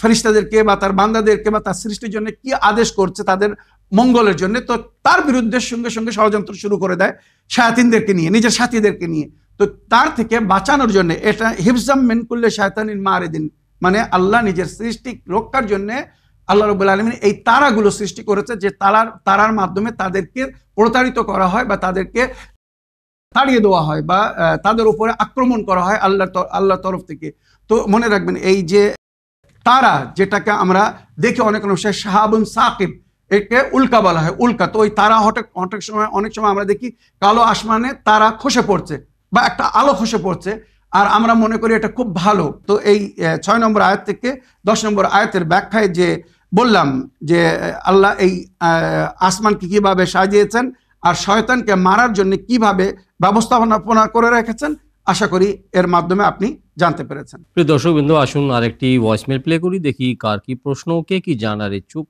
ফেরিস্তাদেরকে বা তার বান্দাদেরকে বা তার সৃষ্টির জন্য কি আদেশ করছে তাদের মঙ্গলের জন্য তো তার বিরুদ্ধে সঙ্গে সঙ্গে ষড়যন্ত্র শুরু করে দেয় শায়াতিনদেরকে নিয়ে নিজের সাথীদেরকে নিয়ে তো তার থেকে বাঁচানোর জন্য এটা হিফজাম মেনকুল্লে শায়তানিন মারেদিন মানে আল্লাহ নিজের সৃষ্টি রক্ষার জন্যে আল্লাহ রবুল আলমিন এই তারাগুলো সৃষ্টি করেছে যে তারার তারার মাধ্যমে তাদেরকে প্রতারিত করা হয় বা তাদেরকে তাড়িয়ে দেওয়া হয় বা তাদের উপরে আক্রমণ করা হয় আল্লাহ আল্লাহর তরফ থেকে তো মনে রাখবেন এই যে তারা যেটাকে আমরা দেখি অনেক অংশে শাহাবুন সাকিব একে উল্কা বলা হয় উল্কা তো ওই তারা হঠাৎ অনেক সময় অনেক সময় আমরা দেখি কালো আসমানে তারা খসে পড়ছে বা একটা আলো খসে পড়ছে আর আমরা মনে করি এটা খুব ভালো তো এই ছয় নম্বর আয়াত থেকে দশ নম্বর আয়াতের ব্যাখ্যায় যে বললাম যে আল্লাহ এই আসমানকে কীভাবে সাজিয়েছেন আর শয়তানকে মারার জন্য কিভাবে ব্যবস্থাপনা করে রেখেছেন আশা করি এর মাধ্যমে আপনি জানতে পেরেছেন প্রিয় দর্শক বিন্দু আসুন আরেকটি ভয়েসমেল প্লে করি দেখি কার কি প্রশ্ন কে কি জানার ইচ্ছুক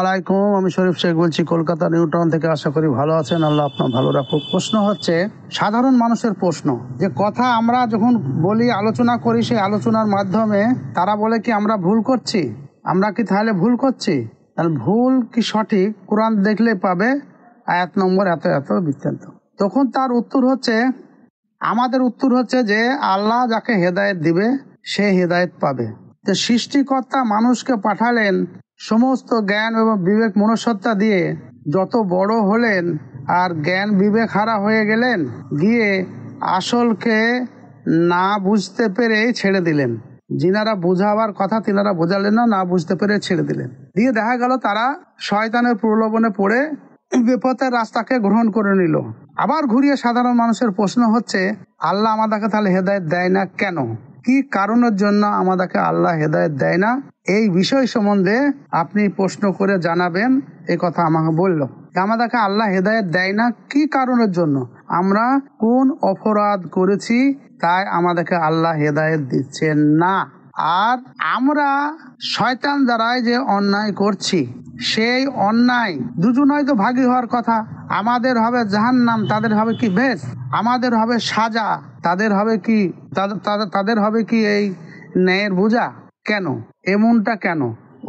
আলাইকুম আমি শরীফ শেখ বলছি কলকাতা নিউ টাউন থেকে আশা করি ভালো আছেন আল্লাহ আপনার ভালো রাখুক প্রশ্ন হচ্ছে সাধারণ মানুষের প্রশ্ন যে কথা আমরা যখন বলি আলোচনা করি সেই আলোচনার মাধ্যমে তারা বলে কি আমরা ভুল করছি আমরা কি তাহলে ভুল করছি তাহলে ভুল কি সঠিক কোরআন দেখলে পাবে আয়াত নম্বর এত এত বৃত্তান্ত তখন তার উত্তর হচ্ছে আমাদের উত্তর হচ্ছে যে আল্লাহ যাকে হেদায়েত দিবে সে হেদায়েত পাবে তো সৃষ্টিকর্তা মানুষকে পাঠালেন সমস্ত জ্ঞান এবং বিবেক মনসত্তা দিয়ে যত বড় হলেন আর জ্ঞান বিবেক হারা হয়ে গেলেন গিয়ে আসলকে না বুঝতে পেরেই ছেড়ে দিলেন যিনারা বোঝাবার কথা তিনারা বোঝালেন না না বুঝতে পেরে ছেড়ে দিলেন দিয়ে দেখা গেল তারা শয়তানের প্রলোভনে পড়ে বিপদের রাস্তাকে গ্রহণ করে নিল আবার ঘুরিয়ে সাধারণ মানুষের প্রশ্ন হচ্ছে আল্লাহ আমাদেরকে তাহলে হেদায়ত দেয় না কেন কি কারণের জন্য আমাদেরকে আল্লাহ হেদায়ত দেয় না এই বিষয় সম্বন্ধে আপনি প্রশ্ন করে জানাবেন এ কথা আমাকে বলল আমাদেরকে আল্লাহ হেদায়ত দেয় না কি কারণের জন্য আমরা কোন অপরাধ করেছি তাই আমাদেরকে আল্লাহ হেদায়ত দিচ্ছেন না আর আমরা শয়তান দ্বারাই যে অন্যায় করছি সেই অন্যায় দুজনই তো ভাগি হওয়ার কথা আমাদের হবে নাম তাদের হবে কি বেশ আমাদের হবে সাজা তাদের হবে কি তাদের হবে কি এই ন্যায়ের বোঝা কেন এমনটা কেন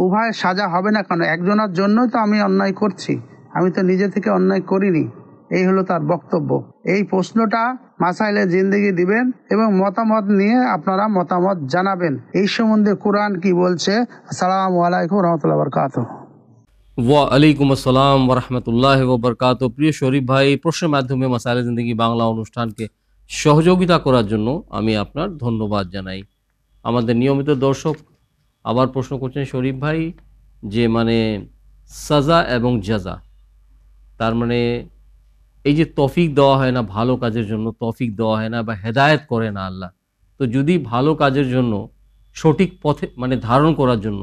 উভয় সাজা হবে না কেন একজনের জন্যই তো আমি অন্যায় করছি আমি তো নিজে থেকে অন্যায় করিনি এই হলো তার বক্তব্য এই প্রশ্নটা মাসাইলে জিন্দিগি দিবেন এবং মতামত নিয়ে আপনারা মতামত জানাবেন এই সম্বন্ধে কোরআন কি বলছে সালাম আলাইকুম রহমতুল্লাহ বরকাত ওয়ালাইকুম আসসালাম ওরহমতুল্লাহ বরকাত প্রিয় শরীফ ভাই প্রশ্নের মাধ্যমে মাসাইলে জিন্দিগি বাংলা অনুষ্ঠানকে সহযোগিতা করার জন্য আমি আপনার ধন্যবাদ জানাই আমাদের নিয়মিত দর্শক আবার প্রশ্ন করছেন শরীফ ভাই যে মানে সাজা এবং জাজা তার মানে এই যে তফিক দেওয়া হয় না ভালো কাজের জন্য তফিক দেওয়া হয় না বা হেদায়ত করে না আল্লাহ তো যদি ভালো কাজের জন্য সঠিক পথে মানে ধারণ করার জন্য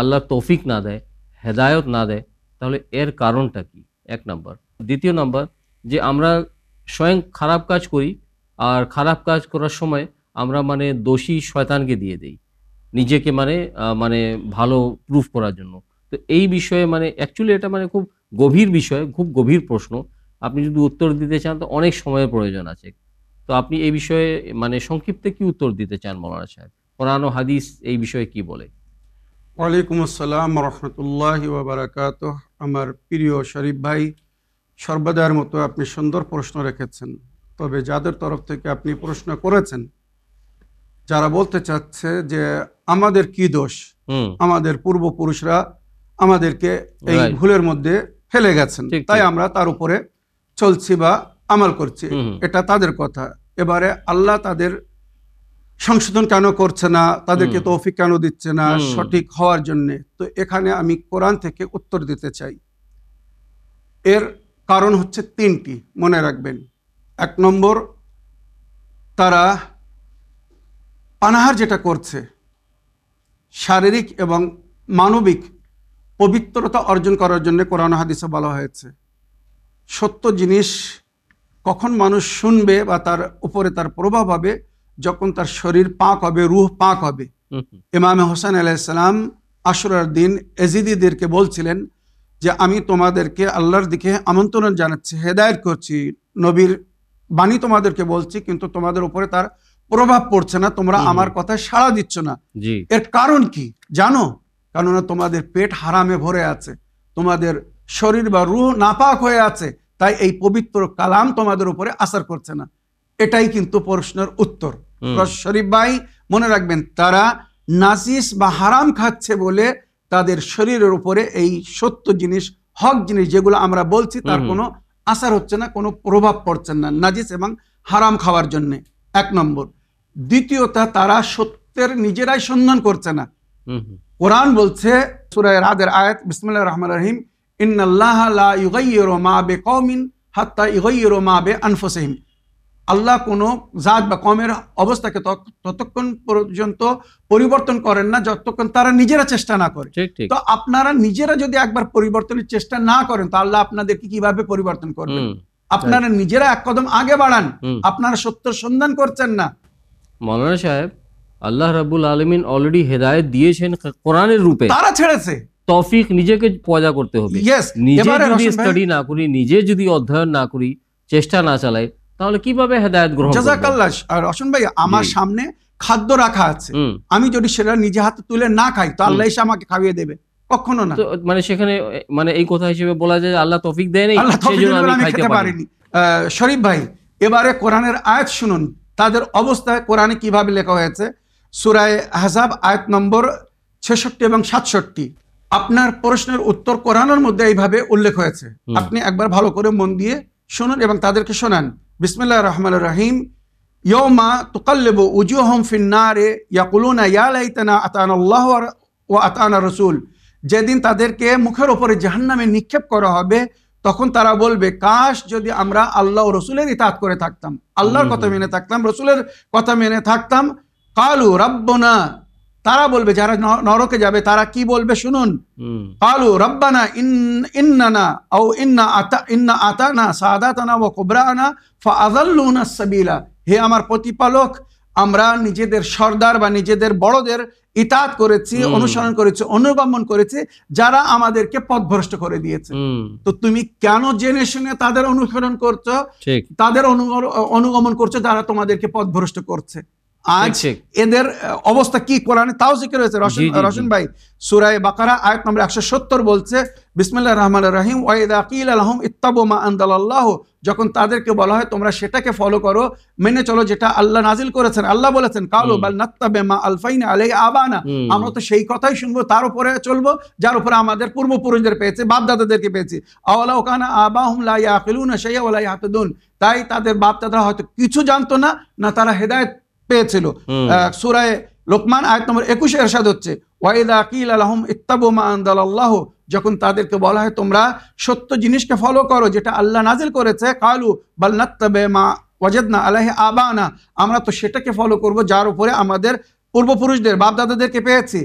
আল্লাহ তফিক না দেয় হেদায়ত না দেয় তাহলে এর কারণটা কি এক নাম্বার দ্বিতীয় নাম্বার যে আমরা স্বয়ং খারাপ কাজ করি আর খারাপ কাজ করার সময় আমরা মানে দোষী শয়তানকে দিয়ে দেই নিজেকে মানে মানে ভালো প্রুফ করার জন্য তো এই বিষয়ে মানে অ্যাকচুয়ালি এটা মানে খুব গভীর বিষয় খুব গভীর প্রশ্ন আপনি যদি উত্তর দিতে চান তো অনেক সময়ের প্রয়োজন আছে তো আপনি এই বিষয়ে মানে সংক্ষিপ্তে কি উত্তর দিতে চান মৌলানা সাহেব কোরআন হাদিস এই বিষয়ে কি বলে ওয়ালাইকুম আসসালাম রহমতুল্লাহ আমার প্রিয় শরীফ ভাই সর্বদার মতো আপনি সুন্দর প্রশ্ন রেখেছেন তবে যাদের তরফ থেকে আপনি প্রশ্ন করেছেন যারা বলতে চাচ্ছে যে আমাদের কি দোষ আমাদের পূর্বপুরুষরা আমাদেরকে এই ভুলের মধ্যে ফেলে গেছেন তাই আমরা তার উপরে চলছে বা আমাল করছে এটা তাদের কথা এবারে আল্লাহ তাদের সংশোধন কেন করছে না তাদেরকে তৌফিক কেন দিচ্ছে না সঠিক হওয়ার জন্যে তো এখানে আমি কোরআন থেকে উত্তর দিতে চাই এর কারণ হচ্ছে তিনটি মনে রাখবেন এক নম্বর তারা পানাহার যেটা করছে শারীরিক এবং মানবিক পবিত্রতা অর্জন করার জন্য কোরআন হাদিসে বলা হয়েছে সত্য জিনিস কখন মানুষ শুনবে বা তার উপরে তার প্রভাব হবে যখন তার শরীর পাক হবে রুহ পাক হবে ইমামে হোসেন আলাইসালাম আশুরার দিন এজিদিদেরকে বলছিলেন যে আমি তোমাদেরকে আল্লাহর দিকে আমন্ত্রণ জানাচ্ছি হেদায়ত করছি নবীর বাণী তোমাদেরকে বলছি কিন্তু তোমাদের উপরে তার প্রভাব পড়ছে না তোমরা আমার কথায় সাড়া দিচ্ছ না এর কারণ কি জানো কেননা তোমাদের পেট হারামে ভরে আছে তোমাদের শরীর বা রুহ নাপাক হয়ে আছে তাই এই পবিত্র কালাম তোমাদের উপরে আসার করছে না এটাই কিন্তু প্রশ্নের উত্তর শরীফ ভাই মনে রাখবেন তারা নাজিস বা হারাম খাচ্ছে বলে তাদের শরীরের উপরে এই সত্য জিনিস হক জিনিস যেগুলো আমরা বলছি তার কোনো আসার হচ্ছে না কোনো প্রভাব পড়ছে না নাজিস এবং হারাম খাওয়ার জন্যে এক নম্বর দ্বিতীয়তা তারা সত্যের নিজেরাই সন্ধান করছে না কোরআন বলছে সুরায় রাদের আয়াত বিসমুল্লাহ রহমান রহিম আনফোসেহিম আল্লাহ কোনো জাত বা কমের অবস্থাকে ততক্ষণ পর্যন্ত পরিবর্তন করেন না যতক্ষণ তারা নিজেরা চেষ্টা না করে তো আপনারা নিজেরা যদি একবার পরিবর্তনের চেষ্টা না করেন তো আল্লাহ আপনাদেরকে কিভাবে পরিবর্তন করবেন আপনারা নিজেরা এক কদম আগে বাড়ান আপনারা সত্য সন্ধান করছেন না মৌলানা সাহেব আল্লাহ রাবুল আলমিন অলরেডি হেদায়ত দিয়েছেন কোরআনের রূপে তারা ছেড়েছে তফিক নিজেকে পয়দা করতে হবে নিজে যদি স্টাডি না করি নিজে যদি অধ্যয়ন না করি চেষ্টা না চালাই তাহলে কিভাবে হেদায়ত গ্রহণ জাজাকাল্লাহ রশন ভাই আমার সামনে খাদ্য রাখা আছে আমি যদি সেটা নিজে হাতে তুলে না খাই তো আল্লাহ এসে আমাকে খাইয়ে দেবে কখনো না মানে সেখানে মানে এই কথা হিসেবে বলা যায় আল্লাহ তফিক দেয়নি আমি খেতে পারিনি শরীফ ভাই এবারে কোরআনের আয়াত শুনুন তাদের অবস্থায় কোরআনে কিভাবে লেখা হয়েছে সুরায় হাজাব আয়াত নম্বর ছেষট্টি এবং সাতষট্টি আপনার প্রশ্নের উত্তর কোরআনের মধ্যে এইভাবে উল্লেখ হয়েছে আপনি একবার ভালো করে মন দিয়ে শুনুন এবং তাদেরকে শোনান বিসমিল্লাহ রহমান রাহিম ইয়মা তুকাল্লেবু উজুহম ফিন্নারে ইয়াকুলুনা ইয়ালাইতানা আতান আল্লাহ ও আতানা রসুল যেদিন তাদেরকে মুখের ওপরে জাহান্নামে নিক্ষেপ করা হবে তখন তারা বলবে কাশ যদি আমরা আল্লাহ রসুলের ইতাত করে থাকতাম আল্লাহর কথা মেনে থাকতাম রসুলের কথা মেনে থাকতাম কালু রাব্বনা তারা বলবে যারা নরকে যাবে তারা কি বলবে শুনুন আলু রব্বানা ইন্নানা ও ইন্না আতা না সাদা তানা ও কোবরানা ফাজাল্লুনা সাবিলা হে আমার প্রতিপালক আমরা নিজেদের সর্দার বা নিজেদের বড়দের ইতাত করেছি অনুসরণ করেছি অনুগমন করেছি যারা আমাদেরকে পথভ্রষ্ট করে দিয়েছে তো তুমি কেন জেনে শুনে তাদের অনুসরণ করছো তাদের অনুগমন করছো যারা তোমাদেরকে পথভ্রষ্ট করছে আজ এদের অবস্থা কি কোরআনে তাও জিকে রয়েছে রশন ভাই সুরায় বাকারা আয়ত নম্বর একশো সত্তর বলছে বিসমুল্লাহ রহমান রাহিম ওয়েদ আকিল আলহম আন্দাল্লাহ যখন তাদেরকে বলা হয় তোমরা সেটাকে ফলো করো মেনে চলো যেটা আল্লাহ নাজিল করেছেন আল্লাহ বলেছেন কালো আমরা তো সেই কথাই শুনবো তার উপরে চলবো যার উপরে আমাদের পূর্বপুরুষদের পেয়েছে বাপদাদাদেরকে পেয়েছি আওয়ালা ওখানা তাই তাদের বাপদাদা হয়তো কিছু জানতো না না তারা হেদায়ত পেয়েছিল সুরায় লোকমান আয়ত নম্বর একুশে এরশাদ হচ্ছে ওয়াইদা কিল আলহম ইত্তাবু আন্দাল্লাহ যখন তাদেরকে বলা হয় তোমরা সত্য জিনিসকে ফলো করো যেটা আল্লাহ নাজিল করেছে কালু বাল্লাত্তাবে মা ওয়াজেদনা আলাহে আবানা আমরা তো সেটাকে ফলো করব যার উপরে আমাদের পূর্বপুরুষদের বাপদাদাদেরকে পেয়েছি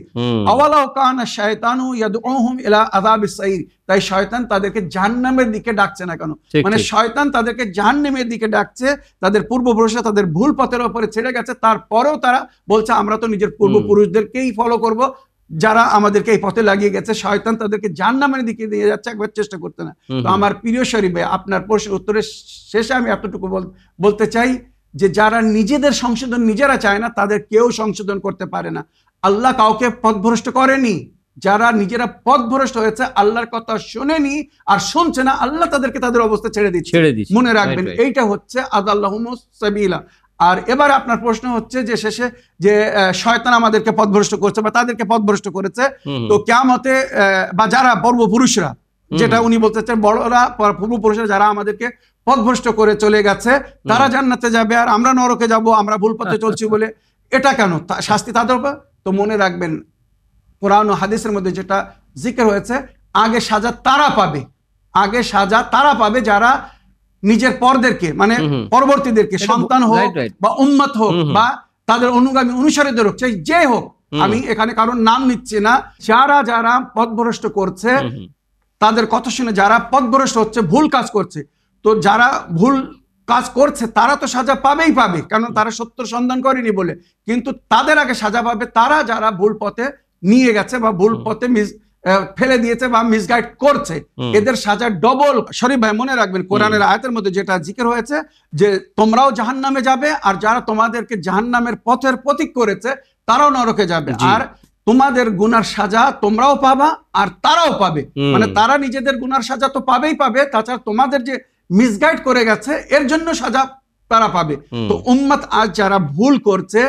তাই শয়তান তাদেরকে জাহান্নামের দিকে ডাকছে না কেন মানে শয়তান তাদেরকে জাহান্নামের দিকে ডাকছে তাদের পূর্বপুরুষরা তাদের ভুল পথের ছেড়ে গেছে তারপরেও তারা বলছে আমরা তো নিজের পূর্বপুরুষদেরকেই ফলো করব যারা আমাদেরকে এই পথে লাগিয়ে গেছে শয়তান তাদেরকে জাহান্নামের দিকে নিয়ে যাচ্ছে একবার চেষ্টা করতে না তো আমার প্রিয় শরীফে আপনার প্রশ্নের উত্তরের শেষে আমি এতটুকু বলতে চাই যে যারা নিজেদের সংশোধন নিজেরা চায় না তাদের কেউ সংশোধন করতে পারে না আল্লাহ কাউকে পথভ্রষ্ট করেনি যারা নিজেরা পথভ্রষ্ট হয়েছে আল্লাহর কথা শোনেনি আর শুনছে না আল্লাহ তাদেরকে তাদের অবস্থা ছেড়ে দিচ্ছে ছেড়ে দিচ্ছে মনে রাখবেন এইটা হচ্ছে আদাল্লাহমুস সাবিলা আর এবার আপনার প্রশ্ন হচ্ছে যে শেষে যে শয়তান আমাদেরকে পথভ্রষ্ট করছে বা তাদেরকে পথভ্রষ্ট করেছে তো কেমতে বা যারা পূর্বপুরুষরা যেটা উনি বলতে চান বড়রা পূর্বপুরুষরা যারা আমাদেরকে পথভ্রষ্ট করে চলে গেছে তারা জান্নাতে যাবে আর আমরা নরকে যাব আমরা ভুল পথে চলছি বলে এটা কেন শাস্তি তাদের উপর তো মনে রাখবেন কোরআন হাদিসের মধ্যে যেটা জিকের হয়েছে আগে সাজা তারা পাবে আগে সাজা তারা পাবে যারা নিজের পরদেরকে মানে পরবর্তীদেরকে সন্তান হোক বা উম্মত হোক বা তাদের অনুগামী অনুসারীদের হোক যে হোক আমি এখানে কারোর নাম নিচ্ছি না যারা যারা পথভ্রষ্ট করছে তাদের কথা শুনে যারা পথভ্রষ্ট হচ্ছে ভুল কাজ করছে তো যারা ভুল কাজ করছে তারা তো সাজা পাবেই পাবে কারণ তারা সত্য সন্ধান করেনি বলে কিন্তু তাদের আগে সাজা পাবে তারা যারা ভুল পথে নিয়ে গেছে বা ভুল পথে মিস ফেলে দিয়েছে বা মিসগাইড করছে এদের সাজা ডবল শরীফ ভাই মনে রাখবেন কোরআনের আয়াতের মধ্যে যেটা জিকের হয়েছে যে তোমরাও জাহান নামে যাবে আর যারা তোমাদেরকে জাহান নামের পথের প্রতীক করেছে তারাও নরকে যাবে আর তোমাদের গুনার সাজা তোমরাও পাবা আর তারাও পাবে মানে তারা নিজেদের গুনার সাজা তো পাবেই পাবে তাছাড়া তোমাদের যে মিসগাইড করে গেছে এর জন্য সাজা তারা পাবে তো উম্মত আজ যারা ভুল করছে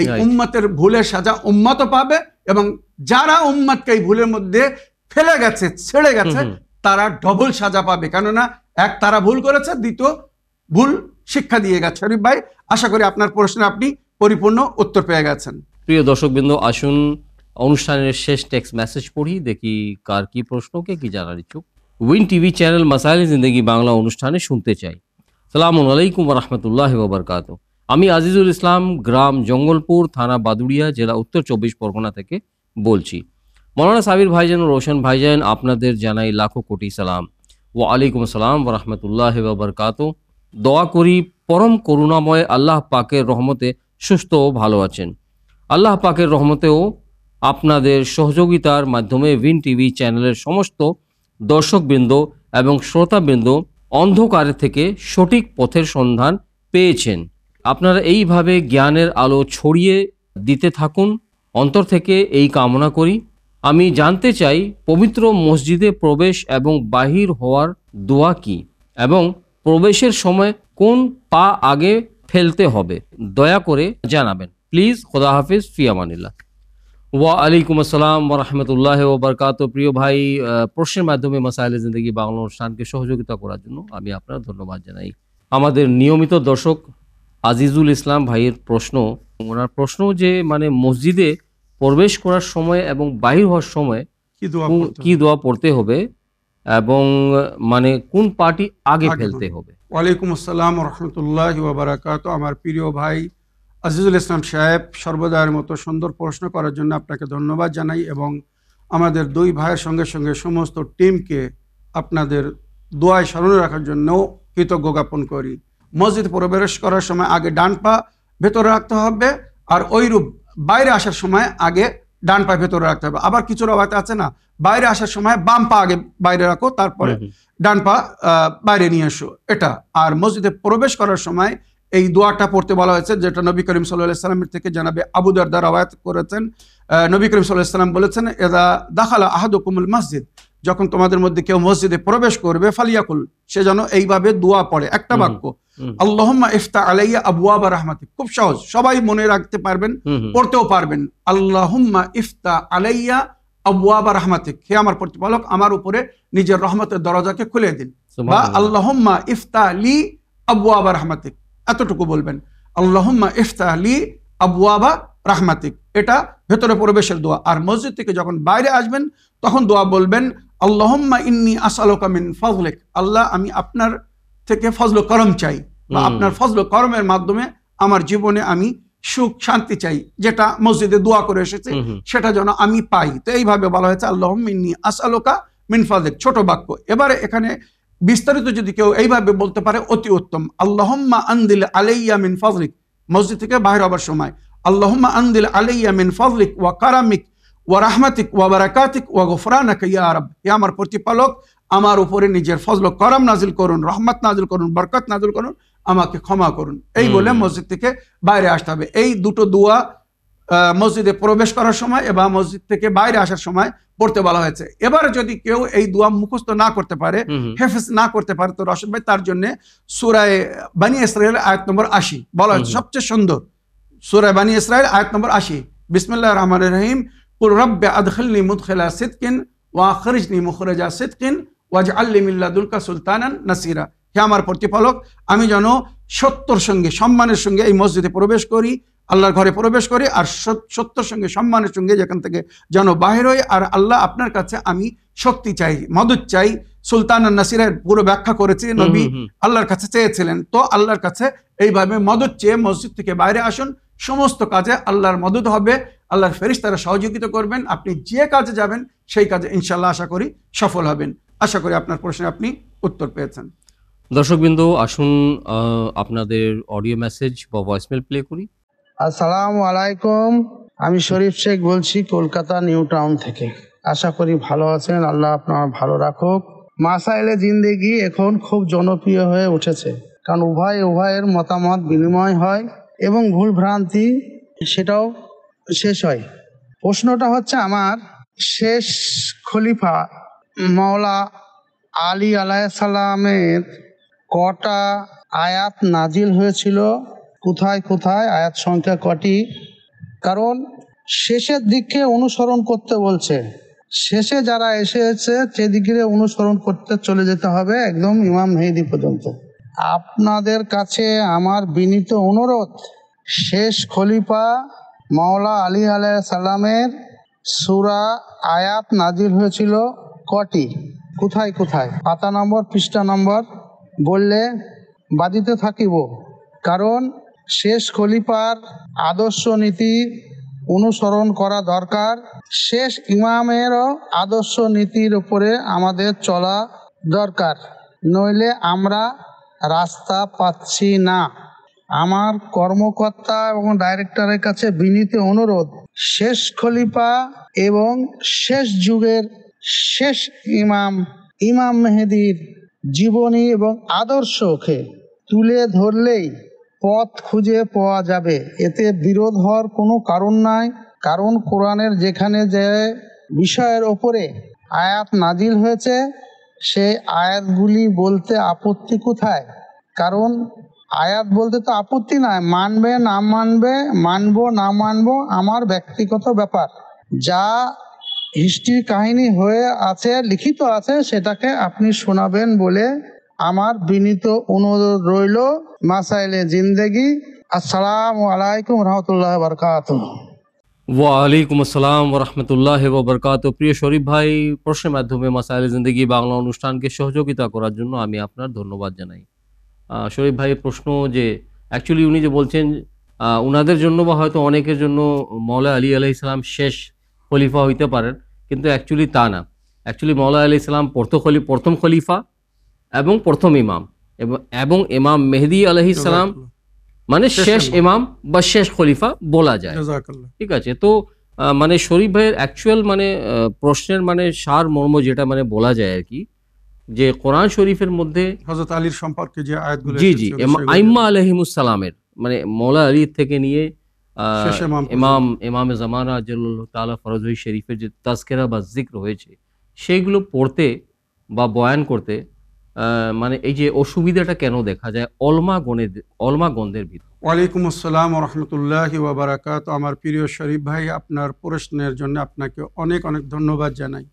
এই উম্মতের ভুলের সাজা উম্মত পাবে এবং যারা উম্মতকে এই ভুলের মধ্যে ফেলে গেছে ছেড়ে গেছে তারা ডবল সাজা পাবে কেননা এক তারা ভুল করেছে দ্বিতীয় ভুল শিক্ষা দিয়ে গেছে শরীফ ভাই আশা করি আপনার প্রশ্নে আপনি পরিপূর্ণ উত্তর পেয়ে গেছেন প্রিয় দর্শকবৃন্দ আসুন অনুষ্ঠানের শেষ টেক্সট মেসেজ পড়ি দেখি কার কি প্রশ্নকে কি জানার ইচ্ছুক উইন টিভি চ্যানেল মাসাইল জিন্দগি বাংলা অনুষ্ঠানে শুনতে চাই সালাম আলাইকুম রহমতুল্লাহ ববরকাত আমি আজিজুল ইসলাম গ্রাম জঙ্গলপুর থানা বাদুড়িয়া জেলা উত্তর চব্বিশ পরগনা থেকে বলছি মৌলানা সাবির ভাইজান ও রোশন ভাইজান আপনাদের জানাই লাখো কোটি সালাম ও আলাইকুম সালাম রহমতুল্লাহ ববরকাত দোয়া করি পরম করুণাময় আল্লাহ পাকের রহমতে সুস্থ ও ভালো আছেন আল্লাহ পাকের রহমতেও আপনাদের সহযোগিতার মাধ্যমে উইন টিভি চ্যানেলের সমস্ত দর্শকবৃন্দ এবং শ্রোতাবৃন্দ অন্ধকার থেকে সঠিক পথের সন্ধান পেয়েছেন আপনারা এইভাবে জ্ঞানের আলো ছড়িয়ে দিতে থাকুন অন্তর থেকে এই কামনা করি আমি জানতে চাই পবিত্র মসজিদে প্রবেশ এবং বাহির হওয়ার দোয়া কি এবং প্রবেশের সময় কোন পা আগে ফেলতে হবে দয়া করে জানাবেন প্লিজ খোদা হাফিজ ফিয়ামানিল্লা ওয়া আসসালাম রহমতুল্লাহ ওবরকাত প্রিয় ভাই প্রশ্নের মাধ্যমে মাসাইলে জিন্দগি বাংলা অনুষ্ঠানকে সহযোগিতা করার জন্য আমি আপনার ধন্যবাদ জানাই আমাদের নিয়মিত দর্শক আজিজুল ইসলাম ভাইয়ের প্রশ্ন ওনার প্রশ্ন যে মানে মসজিদে প্রবেশ করার সময় এবং বাহির হওয়ার সময় কি দোয়া পড়তে হবে এবং মানে কোন পার্টি আগে ফেলতে হবে ওয়ালাইকুম আসসালাম রহমতুল্লাহ আমার প্রিয় ভাই আজিজুল ইসলাম সাহেব সর্বদায়ের মতো সুন্দর প্রশ্ন করার জন্য আপনাকে ধন্যবাদ জানাই এবং আমাদের দুই ভাইয়ের সঙ্গে সঙ্গে সমস্ত টিমকে আপনাদের দোয়ায় স্মরণে রাখার জন্যও কৃতজ্ঞ জ্ঞাপন করি মসজিদ প্রবেশ করার সময় আগে ডান পা ভেতরে রাখতে হবে আর ওইরূপ বাইরে আসার সময় আগে ডান পা ভেতরে রাখতে হবে আবার কিছু রবাতে আছে না বাইরে আসার সময় বাম পা আগে বাইরে রাখো তারপরে ডান পা বাইরে নিয়ে এসো এটা আর মসজিদে প্রবেশ করার সময় এই দোয়াটা পড়তে বলা হয়েছে যেটা নবী করিম সাল্লাহামের থেকে জানাবে আবু দারদা করেছেন নবী করিম সাল্লাহাম বলেছেন এদা দাখালা আহাদুকুমুল মসজিদ যখন তোমাদের মধ্যে কেউ মসজিদে প্রবেশ করবে ফালিয়াকুল সে যেন এইভাবে দোয়া পড়ে একটা বাক্য আল্লাহম্মা ইফতা আলাইয়া আবুয়াবা রাহমাতি খুব সহজ সবাই মনে রাখতে পারবেন পড়তেও পারবেন আল্লাহম্মা ইফতা আলাইয়া আবুয়াবা আমার প্রতিপালক আমার উপরে নিজের রহমতের দরজাকে খুলে দিন বা আল্লাহম্মা ইফতা আবু আবুয়াবা রাহমাতিক এতটুকু বলবেন আল্লাহম্মা ইফতাহ আলী আবুয়াবা রাহমাতিক এটা ভেতরে প্রবেশের দোয়া আর মসজিদ থেকে যখন বাইরে আসবেন তখন দোয়া বলবেন আল্লাহম্মা ইন্নি আসালোকামিন ফজলেক আল্লাহ আমি আপনার থেকে ফজল করম চাই বা আপনার ফজল করমের মাধ্যমে আমার জীবনে আমি সুখ শান্তি চাই যেটা মসজিদে দোয়া করে এসেছে সেটা যেন আমি পাই তো এইভাবে বলা হয়েছে আল্লাহ ইন্নি আসালোকা মিনফাজেক ছোট বাক্য এবারে এখানে বিস্তারিত যদি কেউ এইভাবে বলতে পারে অতি উত্তম আল্লাহম্মা আন্দিল আলাইয়া মিন ফজলিক মসজিদ থেকে বাহির হবার সময় আল্লাহম্মা আন্দিল আলাইয়া মিন ফজলিক ওয়া কারামিক ওয়া রাহমাতিক ওয়া বারাকাতিক ওয়া গফরানাক ইয়া আরব হে আমার প্রতিপালক আমার উপরে নিজের ফজল করম নাজিল করুন রহমত নাজিল করুন বরকত নাজিল করুন আমাকে ক্ষমা করুন এই বলে মসজিদ থেকে বাইরে আসতে হবে এই দুটো দোয়া মসজিদে প্রবেশ করার সময় এবং মসজিদ থেকে বাইরে আসার সময় পড়তে বলা হয়েছে এবার যদি কেউ এই দোয়া মুখস্ত না করতে পারে হেফেজ না করতে পারে তো রশদ ভাই তার জন্য সুরায় বানি ইসরায়েল আয়াত নম্বর আশি বলা হয়েছে সবচেয়ে সুন্দর সুরায় বানি ইসরায়েল আয়াত নম্বর আশি বিসমুল্লাহ রহমান রহিম কুল রব্বে আদখলনি মুদখলা সিদ্কিন ওয়া খরিজনি মুখরজা সিদ্কিন ওয়াজ আল্লি সুলতানান নাসিরা হে আমার প্রতিপালক আমি যেন সত্যর সঙ্গে সম্মানের সঙ্গে এই মসজিদে প্রবেশ করি আল্লাহর ঘরে প্রবেশ করি আর সত্যর সঙ্গে সম্মানের সঙ্গে যেখান থেকে যেন বাহির হয় আর আল্লাহ আপনার কাছে আমি শক্তি চাই মদত চাই সুলতান নাসিরের পুরো ব্যাখ্যা করেছি নবী আল্লাহর কাছে চেয়েছিলেন তো আল্লাহর কাছে এইভাবে মদত চেয়ে মসজিদ থেকে বাইরে আসুন সমস্ত কাজে আল্লাহর মদত হবে আল্লাহর ফেরিস তারা সহযোগিতা করবেন আপনি যে কাজে যাবেন সেই কাজে ইনশাল্লাহ আশা করি সফল হবেন আশা করি আপনার প্রশ্নে আপনি উত্তর পেয়েছেন দর্শকবৃন্দ আসুন আপনাদের অডিও মেসেজ বা ভয়েসমেল প্লে করি আসসালাম আলাইকুম আমি শরীফ শেখ বলছি কলকাতা নিউ টাউন থেকে আশা করি ভালো আছেন আল্লাহ আপনার ভালো রাখুক মাসাইলে জিন্দেগি এখন খুব জনপ্রিয় হয়ে উঠেছে কারণ উভয় উভয়ের মতামত বিনিময় হয় এবং ভুল ভ্রান্তি সেটাও শেষ হয় প্রশ্নটা হচ্ছে আমার শেষ খলিফা মাওলা আলী আলাহ সালামের কটা আয়াত নাজিল হয়েছিল কোথায় কোথায় আয়াত সংখ্যা কটি কারণ শেষের দিকে অনুসরণ করতে বলছে শেষে যারা এসেছে সেদিকে অনুসরণ করতে চলে যেতে হবে একদম ইমাম মেহেদি পর্যন্ত আপনাদের কাছে আমার বিনীত অনুরোধ শেষ খলিফা মাওলা আলী আলাহ সালামের সুরা আয়াত নাজির হয়েছিল কটি কোথায় কোথায় পাতা নম্বর পৃষ্ঠা নম্বর বললে বাদিতে থাকিব কারণ শেষ খলিফার আদর্শ নীতি অনুসরণ করা দরকার শেষ ইমামেরও আদর্শ নীতির উপরে আমাদের চলা দরকার নইলে আমরা রাস্তা পাচ্ছি না আমার কর্মকর্তা এবং ডাইরেক্টরের কাছে বিনীত অনুরোধ শেষ খলিফা এবং শেষ যুগের শেষ ইমাম ইমাম মেহেদির জীবনী এবং আদর্শকে তুলে ধরলেই পথ খুঁজে পাওয়া যাবে এতে বিরোধ হওয়ার কোনো কারণ নাই কারণ কোরআনের যেখানে যে বিষয়ের ওপরে আয়াত নাজিল হয়েছে সেই আয়াতগুলি বলতে আপত্তি কোথায় কারণ আয়াত বলতে তো আপত্তি নাই মানবে না মানবে মানব না মানব আমার ব্যক্তিগত ব্যাপার যা হিস্ট্রি কাহিনী হয়ে আছে লিখিত আছে সেটাকে আপনি শোনাবেন বলে আমার বিনীত অনুরোধ রইল মাসাইলে জিন্দেগি আসসালাম আলাইকুম রহমতুল্লাহ বরকাত ওয়ালাইকুম আসসালাম রহমতুল্লাহ বরকাত প্রিয় শরীফ ভাই প্রশ্নের মাধ্যমে মাসাইল জিন্দগি বাংলা অনুষ্ঠানকে সহযোগিতা করার জন্য আমি আপনার ধন্যবাদ জানাই শরীফ ভাই প্রশ্ন যে অ্যাকচুয়ালি উনি যে বলছেন উনাদের জন্য বা হয়তো অনেকের জন্য মৌলা আলী আলি ইসলাম শেষ খলিফা হইতে পারেন কিন্তু অ্যাকচুয়ালি তা না অ্যাকচুয়ালি মৌলা আলি ইসলাম প্রথম খলিফা এবং প্রথম ইমাম এবং ইমাম মেহেদি আলহি সালাম মানে শেষ ইমাম বা শেষ খলিফা বলা যায় ঠিক আছে তো মানে শরীফ ভাইয়ের অ্যাকচুয়াল মানে প্রশ্নের মানে সার মর্ম যেটা মানে বলা যায় আর কি যে কোরআন শরীফের মধ্যে হজরত আলীর সম্পর্কে যে আয়াতগুলো জি জি আইম্মা আলহিমুসালামের মানে মৌলা আলী থেকে নিয়ে ইমাম ইমাম জামানা জল্লাহ তালা ফরজই শরীফের যে তাজকেরা বা জিক্র হয়েছে সেইগুলো পড়তে বা বয়ান করতে মানে এই যে অসুবিধাটা কেন দেখা যায় অলমা গণের অলমা গন্ধের ভিতর ওয়ালাইকুম আসসালাম রহমতুল্লাহ ওবরাকাত আমার প্রিয় শরীফ ভাই আপনার প্রশ্নের জন্য আপনাকে অনেক অনেক ধন্যবাদ জানাই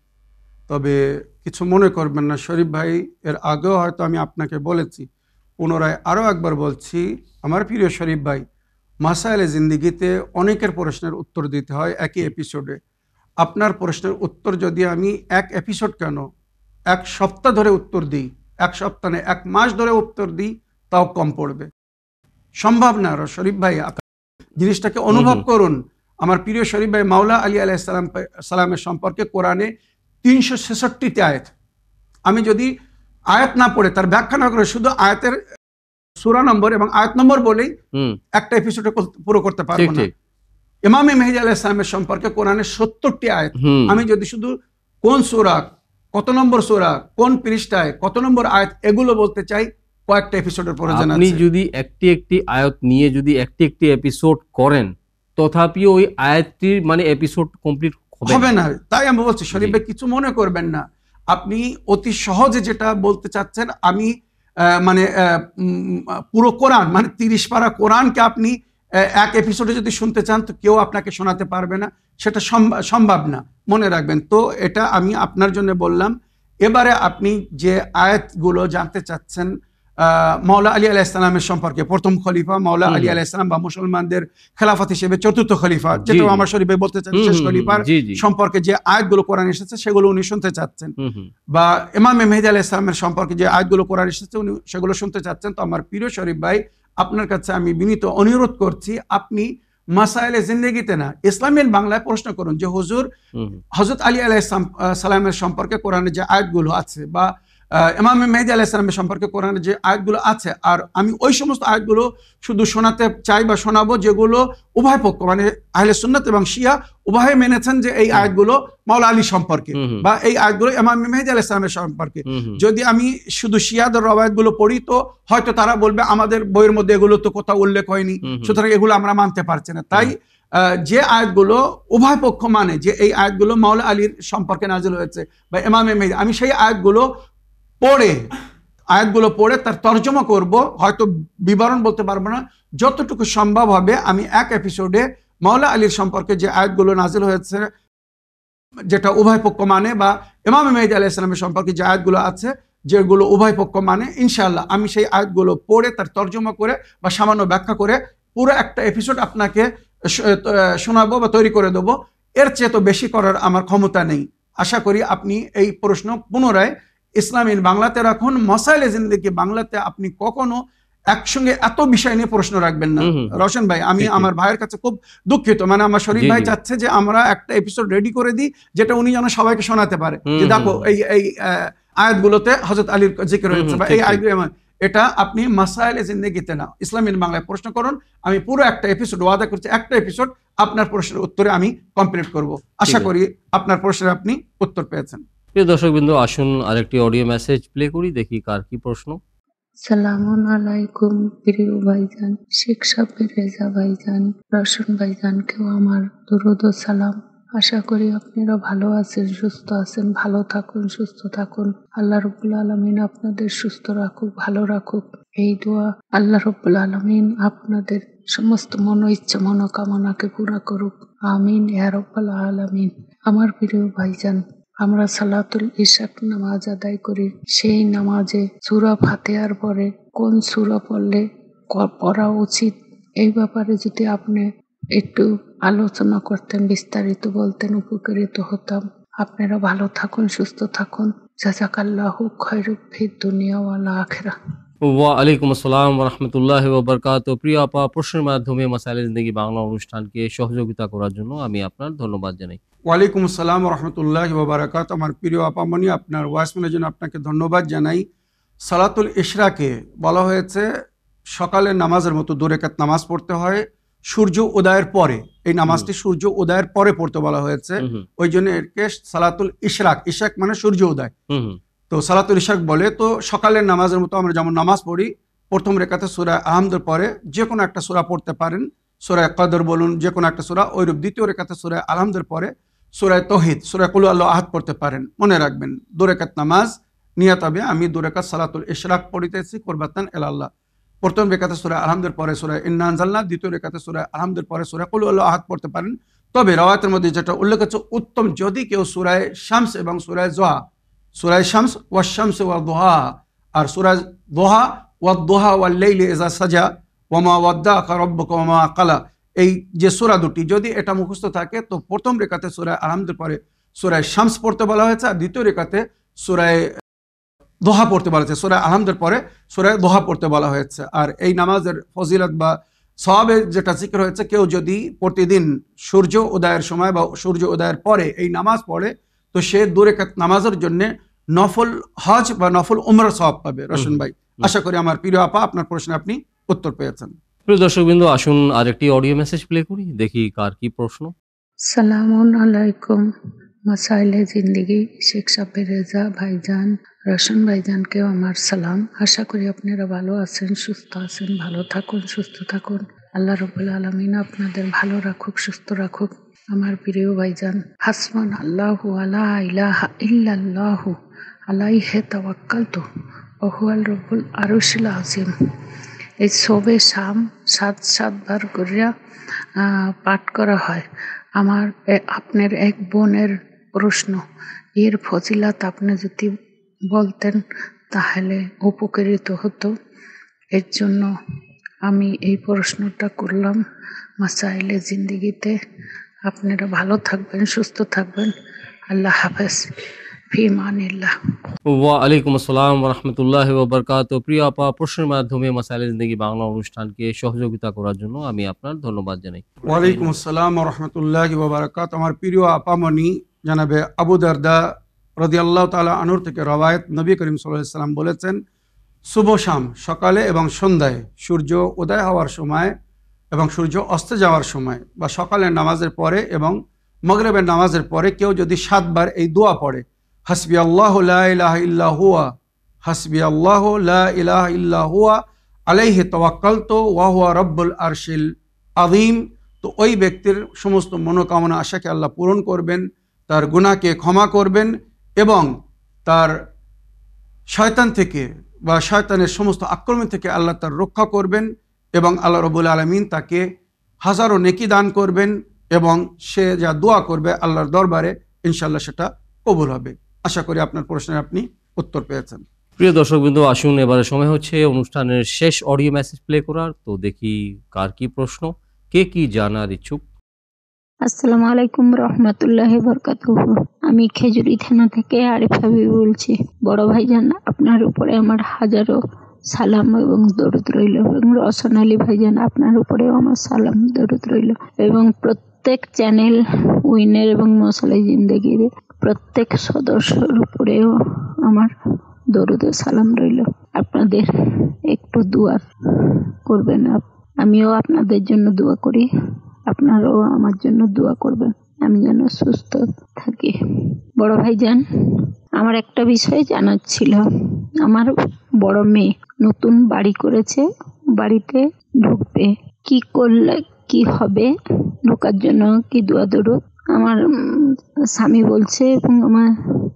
তবে কিছু মনে করবেন না শরীফ ভাই এর আগেও হয়তো আমি আপনাকে বলেছি পুনরায় আরও একবার বলছি আমার প্রিয় শরীফ ভাই মাসাইলে জিন্দিগিতে অনেকের প্রশ্নের উত্তর দিতে হয় একই এপিসোডে আপনার প্রশ্নের উত্তর যদি আমি এক এপিসোড কেন এক সপ্তাহ ধরে উত্তর দিই এক সপ্তাহে এক মাস ধরে উত্তর দিই তাও কম পড়বে সম্ভব না আরো শরীফ ভাই জিনিসটাকে অনুভব করুন আমার প্রিয় শরীফ ভাই মাওলা আলী আলাহ সালাম সালামের সম্পর্কে কোরআনে তিনশো ছেষট্টিতে আয়াত আমি যদি আয়াত না পড়ে তার ব্যাখ্যা না করে শুধু আয়াতের সুরা নম্বর এবং আয়াত নম্বর বলেই একটা এপিসোডে পুরো করতে পারবো না ইমামে মেহেজ আলাহ ইসলামের সম্পর্কে কোরআনে সত্তরটি আয়াত আমি যদি শুধু কোন সুরা কত নম্বর সোরা কোন পৃষ্ঠায় কত নম্বর আয়াত এগুলো বলতে চাই কয়েকটা এপিসোডের পরে আপনি যদি একটি একটি আয়াত নিয়ে যদি একটি একটি এপিসোড করেন তথাপিও ওই আয়াতটির মানে এপিসোড কমপ্লিট হবে না তাই আমি বলছি শরীফ ভাই কিছু মনে করবেন না আপনি অতি সহজে যেটা বলতে চাচ্ছেন আমি মানে পুরো কোরআন মানে তিরিশ পারা কোরআনকে আপনি এক এপিসোডে যদি শুনতে চান তো কেউ আপনাকে শোনাতে পারবে না সেটা সম্ভব না মনে রাখবেন তো এটা আমি আপনার জন্য বললাম এবারে আপনি যে আয়াতগুলো জানতে চাচ্ছেন মাওলা আলী আলাহ ইসলামের সম্পর্কে প্রথম খলিফা মাওলা আলী আলাহ ইসলাম বা মুসলমানদের খেলাফত হিসেবে চতুর্থ খলিফা যেটা আমার শরীফে বলতে চাচ্ছেন শেষ খলিফার সম্পর্কে যে আয়াতগুলো কোরআন এসেছে সেগুলো উনি শুনতে চাচ্ছেন বা ইমাম মেহেদি ইসলামের সম্পর্কে যে আয়াতগুলো কোরআন এসেছে উনি সেগুলো শুনতে চাচ্ছেন তো আমার প্রিয় শরীফ ভাই আপনার কাছে আমি বিনীত অনুরোধ করছি আপনি মাসাইলে জিন্দগিতে না ইসলামের বাংলায় প্রশ্ন করুন যে হুজুর হজরত আলী আলাহ সালামের সম্পর্কে কোরআনে যে আয়াতগুলো আছে বা ইমাম মেহদি আলাহ ইসলামের সম্পর্কে কোরআনের যে আয়াতগুলো আছে আর আমি ওই সমস্ত আয়াতগুলো শুধু শোনাতে চাই বা শোনাবো যেগুলো উভয় পক্ষ মানে আহলে সুন্নত এবং শিয়া উভয় মেনেছেন যে এই আয়াতগুলো মাওলা আলী সম্পর্কে বা এই আয়াতগুলো ইমাম মেহদি আলাহ ইসলামের সম্পর্কে যদি আমি শুধু শিয়াদের রবায়তগুলো পড়ি তো হয়তো তারা বলবে আমাদের বইয়ের মধ্যে এগুলো তো কোথাও উল্লেখ হয়নি সুতরাং এগুলো আমরা মানতে পারছি না তাই যে আয়াতগুলো উভয় পক্ষ মানে যে এই আয়াতগুলো মাওলা আলীর সম্পর্কে নাজিল হয়েছে বা এমাম মেহদি আমি সেই আয়াতগুলো পড়ে আয়াতগুলো পড়ে তার তর্জমা করব হয়তো বিবরণ বলতে পারবো না যতটুকু সম্ভব হবে আমি এক এপিসোডে মাওলা আলীর সম্পর্কে যে আয়াতগুলো নাজিল হয়েছে যেটা উভয় পক্ষ মানে বা ইমাম মেহিদ আলাহ ইসলামের সম্পর্কে যে আয়াতগুলো আছে যেগুলো উভয় পক্ষ মানে ইনশাল্লাহ আমি সেই আয়াতগুলো পড়ে তার তর্জমা করে বা সামান্য ব্যাখ্যা করে পুরো একটা এপিসোড আপনাকে শোনাবো বা তৈরি করে দেবো এর চেয়ে তো বেশি করার আমার ক্ষমতা নেই আশা করি আপনি এই প্রশ্ন পুনরায় ইসলামিন বাংলাতে রাখুন মশাইল জিন্দিগি বাংলাতে আপনি কখনো একসঙ্গে এত বিষয় নিয়ে প্রশ্ন রাখবেন না রোশন ভাই আমি আমার ভাইয়ের কাছে খুব দুঃখিত মানে আমার শরীফ ভাই চাচ্ছে যে আমরা একটা এপিসোড রেডি করে দিই যেটা উনি যেন সবাইকে শোনাতে পারে যে দেখো এই এই আয়াতগুলোতে হজরত আলীর জিকির হয়েছে বা এই আয়াত এটা আপনি মাসাইল জিন্দিগিতে না ইসলামিন বাংলায় প্রশ্ন করুন আমি পুরো একটা এপিসোড ওয়াদা করছি একটা এপিসোড আপনার প্রশ্নের উত্তরে আমি কমপ্লিট করব আশা করি আপনার প্রশ্নের আপনি উত্তর পেয়েছেন প্রিয় বিন্দু আসুন আরেকটি অডিও মেসেজ প্লে করি দেখি কার কি প্রশ্ন সালাম আলাইকুম প্রিয় ভাইজান শেখ সাব্বির রেজা ভাইজান রশন ভাইজানকেও আমার দুরুদ সালাম আশা করি আপনারা ভালো আছেন সুস্থ আছেন ভালো থাকুন সুস্থ থাকুন আল্লাহ রব্বুল আলমিন আপনাদের সুস্থ রাখুক ভালো রাখুক এই দোয়া আল্লাহ রব্বুল আলমিন আপনাদের সমস্ত মন ইচ্ছা মনোকামনাকে পুরা করুক আমিন ইয়ারব্বাল আলামিন আমার প্রিয় ভাইজান আমরা সালাতুল ইশাক নামাজ আদায় করি সেই নামাজে সুরা ফাতেহার পরে কোন সুরা পড়লে পড়া উচিত এই ব্যাপারে যদি আপনি একটু আলোচনা করতেন বিস্তারিত বলতেন উপকৃত হতাম আপনারা ভালো থাকুন সুস্থ থাকুন জাজাকাল্লাহ খৈরুফি দুনিয়াওয়ালা আখেরা ওয়ালাইকুম আসসালাম রহমতুল্লাহ বরকাত প্রিয় আপা প্রশ্নের মাধ্যমে মাসাইল জিন্দগি বাংলা অনুষ্ঠানকে সহযোগিতা করার জন্য আমি আপনার ধন্যবাদ জানাই ওয়ালাইকুম আসসালাম রহমতুল্লাহ ববরাকাত আমার প্রিয় আপা মনি আপনার ওয়াসমেনের জন্য আপনাকে ধন্যবাদ জানাই সালাতুল ইশরাকে বলা হয়েছে সকালের নামাজের মতো দোরেকাত নামাজ পড়তে হয় সূর্য উদয়ের পরে এই নামাজটি সূর্য উদয়ের পরে পড়তে বলা হয়েছে ওই জন্য এরকে সালাতুল ইশরাক ইশরাক মানে সূর্য উদয় তো সালাতুল ইশাক বলে তো সকালের নামাজের মতো আমরা যেমন নামাজ পড়ি প্রথম রেখাতে সুরা আহমদের পরে যে কোনো একটা সুরা পড়তে পারেন সুরায় কদর বলুন যে কোনো একটা সুরা ওইরূপ দ্বিতীয় রেখাতে সুরায় আলহামদের পরে সুরায় তহিদ সুরায় কুলু আল্লাহ আহাত পড়তে পারেন মনে রাখবেন দুরেকাত নামাজ নিয়ে হবে আমি দুরেকাত সালাতুল ইশরাক পড়িতেছি কোরবাতান এল আল্লাহ প্রথম রেখাতে সুরায় আলহামদের পরে সুরায় ইন্নাজাল্লাহ দ্বিতীয় রেখাতে সুরায় আলহামদের পরে সুরায় কুলু আল্লাহ আহাত পড়তে পারেন তবে রাওয়াতের মধ্যে যেটা উল্লেখ আছে উত্তম যদি কেউ সুরায় শামস এবং সুরায় জোহা সুরায় শামস ওয়া শামস ওয়া দোহা আর সুরায় দোহা ওয়া দোহা ওয়া লেইলে এজা সাজা ওয়ামা ওয়াদ্দা রব্বক ওয়ামা কালা এই যে সুরা দুটি যদি এটা মুখস্থ থাকে তো প্রথম রেখাতে সুরায় আহমদের পরে সুরায় শামস পড়তে বলা হয়েছে আর দ্বিতীয় রেখাতে সুরায় দোহা পড়তে বলা হয়েছে সুরায় আহমদের পরে সুরায় দোহা পড়তে বলা হয়েছে আর এই নামাজের ফজিলত বা সবাবের যেটা জিক্র হয়েছে কেউ যদি প্রতিদিন সূর্য উদয়ের সময় বা সূর্য উদয়ের পরে এই নামাজ পড়ে তো সে দু রেখাত নামাজের জন্যে নফল হজ বা নফল ওমরা সব পাবে রশন ভাই আশা করি আমার প্রিয় আপা আপনার প্রশ্নে আপনি উত্তর পেয়েছেন প্রিয় বিন্দু আসুন আরেকটি অডিও মেসেজ প্লে করি দেখি কার কি প্রশ্ন সালাম আলাইকুম মাসাইলে জিন্দিগি শেখ সাপের রেজা ভাইজান রোশন ভাইজানকেও আমার সালাম আশা করি আপনারা ভালো আছেন সুস্থ আছেন ভালো থাকুন সুস্থ থাকুন আল্লাহ রবুল আলমিন আপনাদের ভালো রাখুক সুস্থ রাখুক আমার প্রিয় ভাইজান হাসমান আল্লাহ আলা ইহু তাওয়াক্কাল তো অহুয়াল الرب العرش العظيম এই সবে শাম সাত সাতবার করিয়া পাঠ করা হয় আমার আপনার এক বোনের প্রশ্ন এর ফজিলাত আপনি যদি বলতেন তাহলে উপকৃত হতো এর জন্য আমি এই প্রশ্নটা করলাম মাসাইলে জিন্দিগিতে আপনারা ভালো থাকবেন সুস্থ থাকবেন আল্লাহ হাফেজ আসসালাম বরকাত প্রিয় বাংলা অনুষ্ঠানকে সহযোগিতা করার জন্য আমি আপনার ধন্যবাদ জানাই ওয়ালাইকুম আসসালাম বরকাত আমার প্রিয় জানাবে আবু রদি আল্লাহ আনুর থেকে নবী করিম বলেছেন শুভ শাম সকালে এবং সন্ধ্যায় সূর্য উদয় হওয়ার সময় এবং সূর্য অস্ত যাওয়ার সময় বা সকালের নামাজের পরে এবং মগরবের নামাজের পরে কেউ যদি সাতবার এই দোয়া পড়ে হাসবি আল্লাহ ইলাহ ইল্লাহুয়া হাসবি আল্লাহ ইলাহ ইল্লাহুয়া আলাইহে তো ওয়াহুয়া রব্বুল আরশিল আদিম তো ওই ব্যক্তির সমস্ত মনোকামনা আশাকে আল্লাহ পূরণ করবেন তার গুণাকে ক্ষমা করবেন এবং তার শয়তান থেকে বা শয়তানের সমস্ত আক্রমণ থেকে আল্লাহ তার রক্ষা করবেন এবং আল্লাহ রবুল আলমিন তাকে হাজারো নেকি দান করবেন এবং সে যা দোয়া করবে আল্লাহর দরবারে ইনশাল্লাহ সেটা কবুল হবে আশা করি আপনার প্রশ্নের আপনি উত্তর পেয়েছেন প্রিয় দর্শকবৃন্দ আসুন এবারে সময় হচ্ছে অনুষ্ঠানের শেষ অডিও মেসেজ প্লে করার তো দেখি কার কি প্রশ্ন কে কি জানার ইচ্ছুক আসসালামু আলাইকুম রহমতুল্লাহ বরকাত আমি খেজুরি থানা থেকে আরিফা বলছি বড় ভাইজান আপনার উপরে আমার হাজারো সালাম এবং দরুদ রইল এবং ভাই ভাইজান আপনার উপরেও আমার সালাম দরুদ রইল এবং প্রত্যেক চ্যানেল উইনার এবং মশলাই জিন্দগির প্রত্যেক সদস্যর উপরেও আমার দরুদে সালাম রইল আপনাদের একটু দোয়া করবেন আমিও আপনাদের জন্য দোয়া করি আপনারাও আমার জন্য দোয়া করবেন আমি যেন সুস্থ থাকি বড় ভাই যান আমার একটা বিষয় জানার ছিল আমার বড় মেয়ে নতুন বাড়ি করেছে বাড়িতে ঢুকবে কি করলে কি হবে ঢোকার জন্য কি দোয়া দৌড় আমার স্বামী বলছে এবং আমার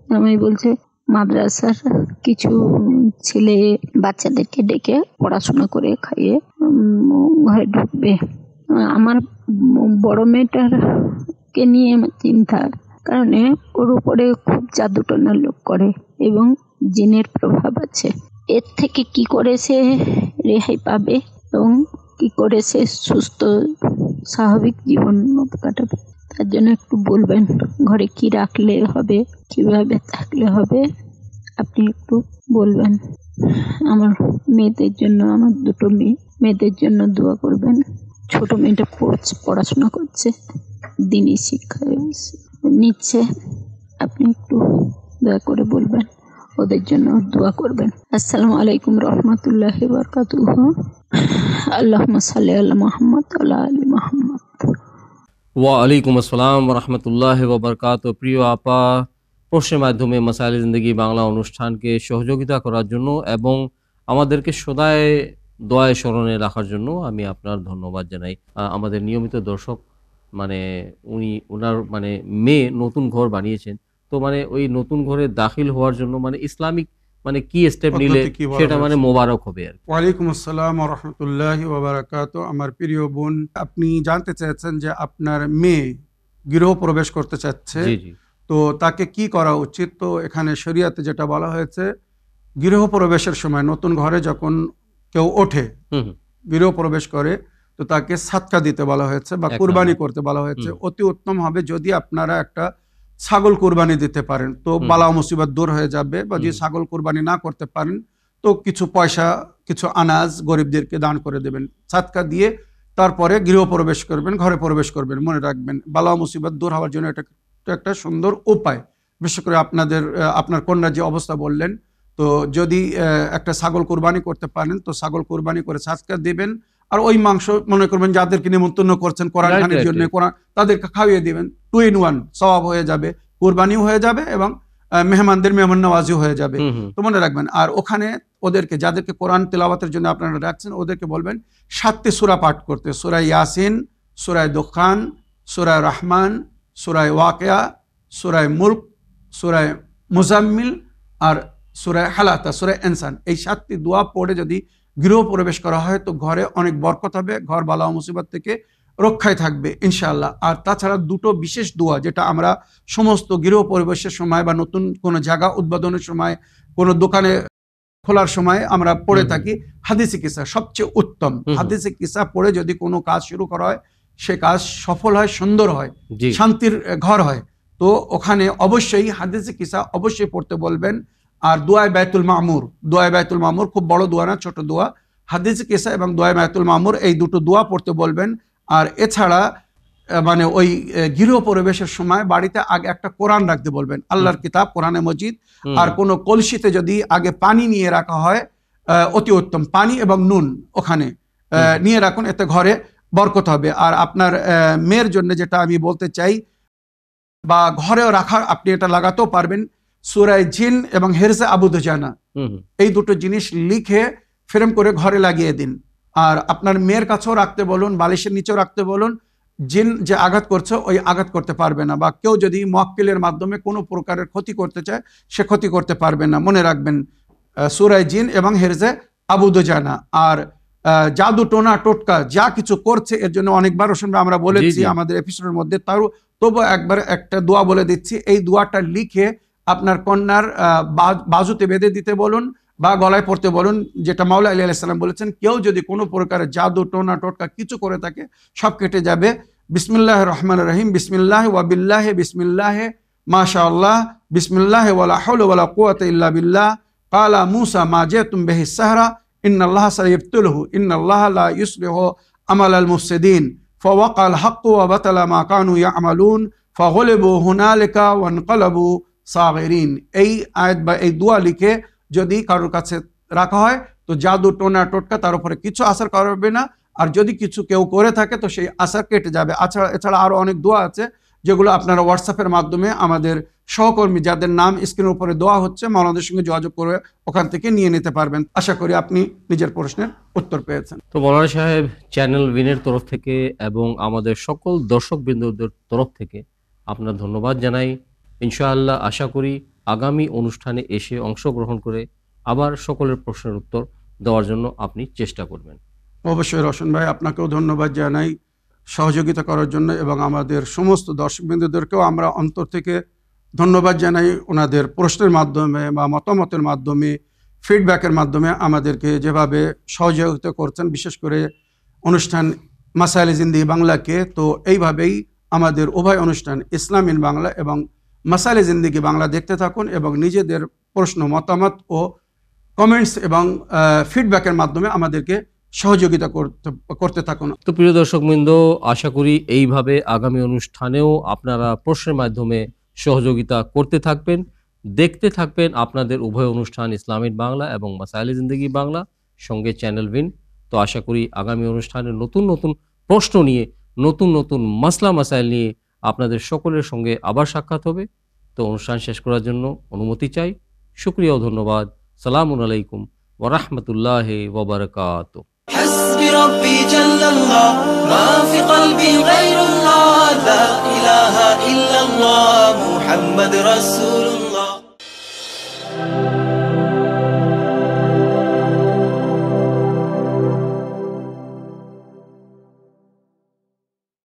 স্বামী বলছে মাদ্রাসার কিছু ছেলে বাচ্চাদেরকে ডেকে পড়াশোনা করে খাইয়ে ঘরে ঢুকবে আমার বড় মেয়েটারকে নিয়ে আমার চিন্তার কারণে ওর উপরে খুব জাদুটনা লোক করে এবং জিনের প্রভাব আছে এর থেকে কি করে সে রেহাই পাবে এবং কি করে সে সুস্থ স্বাভাবিক জীবন কাটাবে তার জন্য একটু বলবেন ঘরে কি রাখলে হবে কিভাবে থাকলে হবে আপনি একটু বলবেন আমার মেয়েদের জন্য আমার দুটো মেয়ে মেয়েদের জন্য দোয়া করবেন ছোট মেয়েটা পড়ছে পড়াশোনা করছে দিনই শিক্ষা নিচ্ছে আপনি একটু দয়া করে বলবেন ওদের জন্য দোয়া করবেন আসসালামু আলাইকুম রহমতুল্লাহ বরকাতুহ আল্লাহ সাল্লি মোহাম্মদ আল্লাহ আলী মোহাম্মদ ওয়ালাইকুম আসসালাম রহমতুল্লাহ ববরকাত প্রিয় আপা প্রশ্নের মাধ্যমে মাসাইল জিন্দগি বাংলা অনুষ্ঠানকে সহযোগিতা করার জন্য এবং আমাদেরকে সদায় দোয়ায় স্মরণে রাখার জন্য আমি আপনার ধন্যবাদ জানাই আমাদের নিয়মিত দর্শক মানে উনি ওনার মানে মেয়ে নতুন ঘর বানিয়েছেন তো মানে ওই নতুন ঘরে দাখিল হওয়ার জন্য মানে ইসলামিক মানে কি স্টেপ নিলে সেটা মানে মোবারক হবে আর ওয়ালাইকুম আসসালাম রহমতুল্লাহ ওবরাকাত আমার প্রিয় বোন আপনি জানতে চেয়েছেন যে আপনার মেয়ে গৃহ প্রবেশ করতে চাচ্ছে তো তাকে কি করা উচিত তো এখানে শরিয়াতে যেটা বলা হয়েছে গৃহ প্রবেশের সময় নতুন ঘরে যখন কেউ ওঠে গৃহ প্রবেশ করে তো তাকে সাতকা দিতে বলা হয়েছে বা কুরবানি করতে বলা হয়েছে অতি উত্তম হবে যদি আপনারা একটা ছাগল কোরবানি দিতে পারেন তো বালা মুসিবত দূর হয়ে যাবে বা যে ছাগল কোরবানি না করতে পারেন তো কিছু পয়সা কিছু আনাজ গরিবদেরকে দান করে দেবেন সাতকা দিয়ে তারপরে গৃহ প্রবেশ করবেন ঘরে প্রবেশ করবেন মনে রাখবেন বালা মুসিবত দূর হওয়ার জন্য এটা একটা সুন্দর উপায় বিশেষ করে আপনাদের আপনার কন্যার যে অবস্থা বললেন তো যদি একটা ছাগল কোরবানি করতে পারেন তো ছাগল কোরবানি করে সাতকা দেবেন আর ওই মাংস মনে করবেন যাদেরকে নিমন্ত্রণ করছেন কোরআন জন্য কোরআন তাদেরকে খাইয়ে দিবেন টু ইন ওয়ান সবাব হয়ে যাবে কোরবানিও হয়ে যাবে এবং মেহমানদের মেহমান নওয়াজিও হয়ে যাবে তো মনে রাখবেন আর ওখানে ওদেরকে যাদেরকে কোরআন তেলাবাতের জন্য আপনারা রাখছেন ওদেরকে বলবেন সাতটি সুরা পাঠ করতে সুরাই ইয়াসিন সুরাই দোকান সুরাই রহমান সুরাই ওয়াকেয়া সুরাই মুল্ক সুরাই মুজাম্মিল আর সুরাই হালাতা সুরাই এনসান এই সাতটি দোয়া পড়ে যদি গৃহ প্রবেশ করা হয় তো ঘরে অনেক বরকত হবে ঘর বালা মুসিবত থেকে রক্ষায় থাকবে ইনশাআল্লাহ আর তাছাড়া দুটো বিশেষ দোয়া যেটা আমরা সমস্ত গৃহ পরিবেশের সময় বা নতুন কোনো জায়গা উদ্বোধনের সময় কোনো দোকানে খোলার সময় আমরা পড়ে থাকি হাদি কিসা সবচেয়ে উত্তম হাদিসি কিসা পড়ে যদি কোনো কাজ শুরু করা হয় সে কাজ সফল হয় সুন্দর হয় শান্তির ঘর হয় তো ওখানে অবশ্যই হাদিসি কিসা অবশ্যই পড়তে বলবেন আর দোয়াই বায়তুল মামুর দোয়াই বায়তুল মামুর খুব বড় দোয়া না ছোট দোয়া হাদিস কেসা এবং দোয়াই বায়তুল মামুর এই দুটো দোয়া পড়তে বলবেন আর এছাড়া মানে ওই গৃহ পরিবেশের সময় বাড়িতে আগে একটা কোরআন রাখতে বলবেন আল্লাহর কিতাব কোরআনে মজিদ আর কোনো কলসিতে যদি আগে পানি নিয়ে রাখা হয় অতি উত্তম পানি এবং নুন ওখানে নিয়ে রাখুন এতে ঘরে বরকত হবে আর আপনার মেয়ের জন্য যেটা আমি বলতে চাই বা ঘরেও রাখার আপনি এটা লাগাতেও পারবেন সুরায় জিন এবং হেরজা আবুদুজানা এই দুটো জিনিস লিখে ফ্রেম করে ঘরে লাগিয়ে দিন আর আপনার মেয়ের কাছেও রাখতে বলুন বালিশের নিচেও রাখতে বলুন জিন যে আঘাত করছে ওই আঘাত করতে পারবে না বা কেউ যদি মক্কেলের মাধ্যমে কোনো প্রকারের ক্ষতি করতে চায় সে ক্ষতি করতে পারবে না মনে রাখবেন সুরায় জিন এবং হেরজে আবুদুজানা আর জাদু টোনা টোটকা যা কিছু করছে এর জন্য অনেকবার শুনবে আমরা বলেছি আমাদের এপিসোডের মধ্যে তারও তবু একবার একটা দোয়া বলে দিচ্ছি এই দোয়াটা লিখে আপনার কন্যার বাজুতে বেঁধে দিতে বলুন বা গলায় পড়তে বলুন যেটা মাওলা আলী আলাইসালাম বলেছেন কেউ যদি কোনো প্রকারের জাদু টোনা টোটকা কিছু করে থাকে সব কেটে যাবে বিসমিল্লাহ রহমান রহিম বিসমিল্লাহ ওয়াবিল্লাহে বিসমিল্লাহ মাশা আল্লাহ বিসমিল্লাহ ওয়ালা কুয়াত ইল্লা বিল্লাহ কালা মুসা মা জে তুম বেহি সাহরা ইন্নাল্লাহ ইন ইন্নাল্লাহ লা ইউসলিহ আমাল আল মুফসিদিন فوقع الحق وبطل আমালুন ফলেবু হুনা فغلبوا ওয়ান وانقلبوا সাহেরিন এই আয়াত বা এই দুয়ালিকে লিখে যদি কারোর কাছে রাখা হয় তো জাদু টোনা টোটকা তার উপরে কিছু আসার করবে না আর যদি কিছু কেউ করে থাকে তো সেই আশা কেটে যাবে আছাড়া এছাড়া আরও অনেক দোয়া আছে যেগুলো আপনারা হোয়াটসঅ্যাপের মাধ্যমে আমাদের সহকর্মী যাদের নাম স্ক্রিনের উপরে দোয়া হচ্ছে মাওলানাদের সঙ্গে যোগাযোগ করে ওখান থেকে নিয়ে নিতে পারবেন আশা করি আপনি নিজের প্রশ্নের উত্তর পেয়েছেন তো মৌলানা সাহেব চ্যানেল উইনের তরফ থেকে এবং আমাদের সকল দর্শক বিন্দুদের তরফ থেকে আপনার ধন্যবাদ জানাই ইনশাআল্লাহ আশা করি আগামী অনুষ্ঠানে এসে অংশগ্রহণ করে আবার সকলের প্রশ্নের উত্তর দেওয়ার জন্য আপনি চেষ্টা করবেন অবশ্যই রোশন ভাই আপনাকেও ধন্যবাদ জানাই সহযোগিতা করার জন্য এবং আমাদের সমস্ত দর্শকবৃন্দদেরকেও আমরা অন্তর থেকে ধন্যবাদ জানাই ওনাদের প্রশ্নের মাধ্যমে বা মতামতের মাধ্যমে ফিডব্যাকের মাধ্যমে আমাদেরকে যেভাবে সহযোগিতা করছেন বিশেষ করে অনুষ্ঠান মাসাইল জিন্দি বাংলাকে তো এইভাবেই আমাদের উভয় অনুষ্ঠান ইসলামিন বাংলা এবং মাসালে জিন্দিগি বাংলা দেখতে থাকুন এবং নিজেদের প্রশ্ন মতামত ও কমেন্টস এবং ফিডব্যাকের মাধ্যমে আমাদেরকে সহযোগিতা করতে করতে থাকুন তো প্রিয় দর্শকবৃন্দ আশা করি এইভাবে আগামী অনুষ্ঠানেও আপনারা প্রশ্নের মাধ্যমে সহযোগিতা করতে থাকবেন দেখতে থাকবেন আপনাদের উভয় অনুষ্ঠান ইসলামিক বাংলা এবং মাসাইলি জিন্দগি বাংলা সঙ্গে চ্যানেল ভিন তো আশা করি আগামী অনুষ্ঠানে নতুন নতুন প্রশ্ন নিয়ে নতুন নতুন মাসলা মাসাইল নিয়ে আপনাদের সকলের সঙ্গে আবার সাক্ষাৎ হবে তো অনুষ্ঠান শেষ করার জন্য অনুমতি চাই শুক্রিয়া ধন্যবাদ সালাম আলাইকুম ওরহমতুল্লাহ ওবরকাত حسبي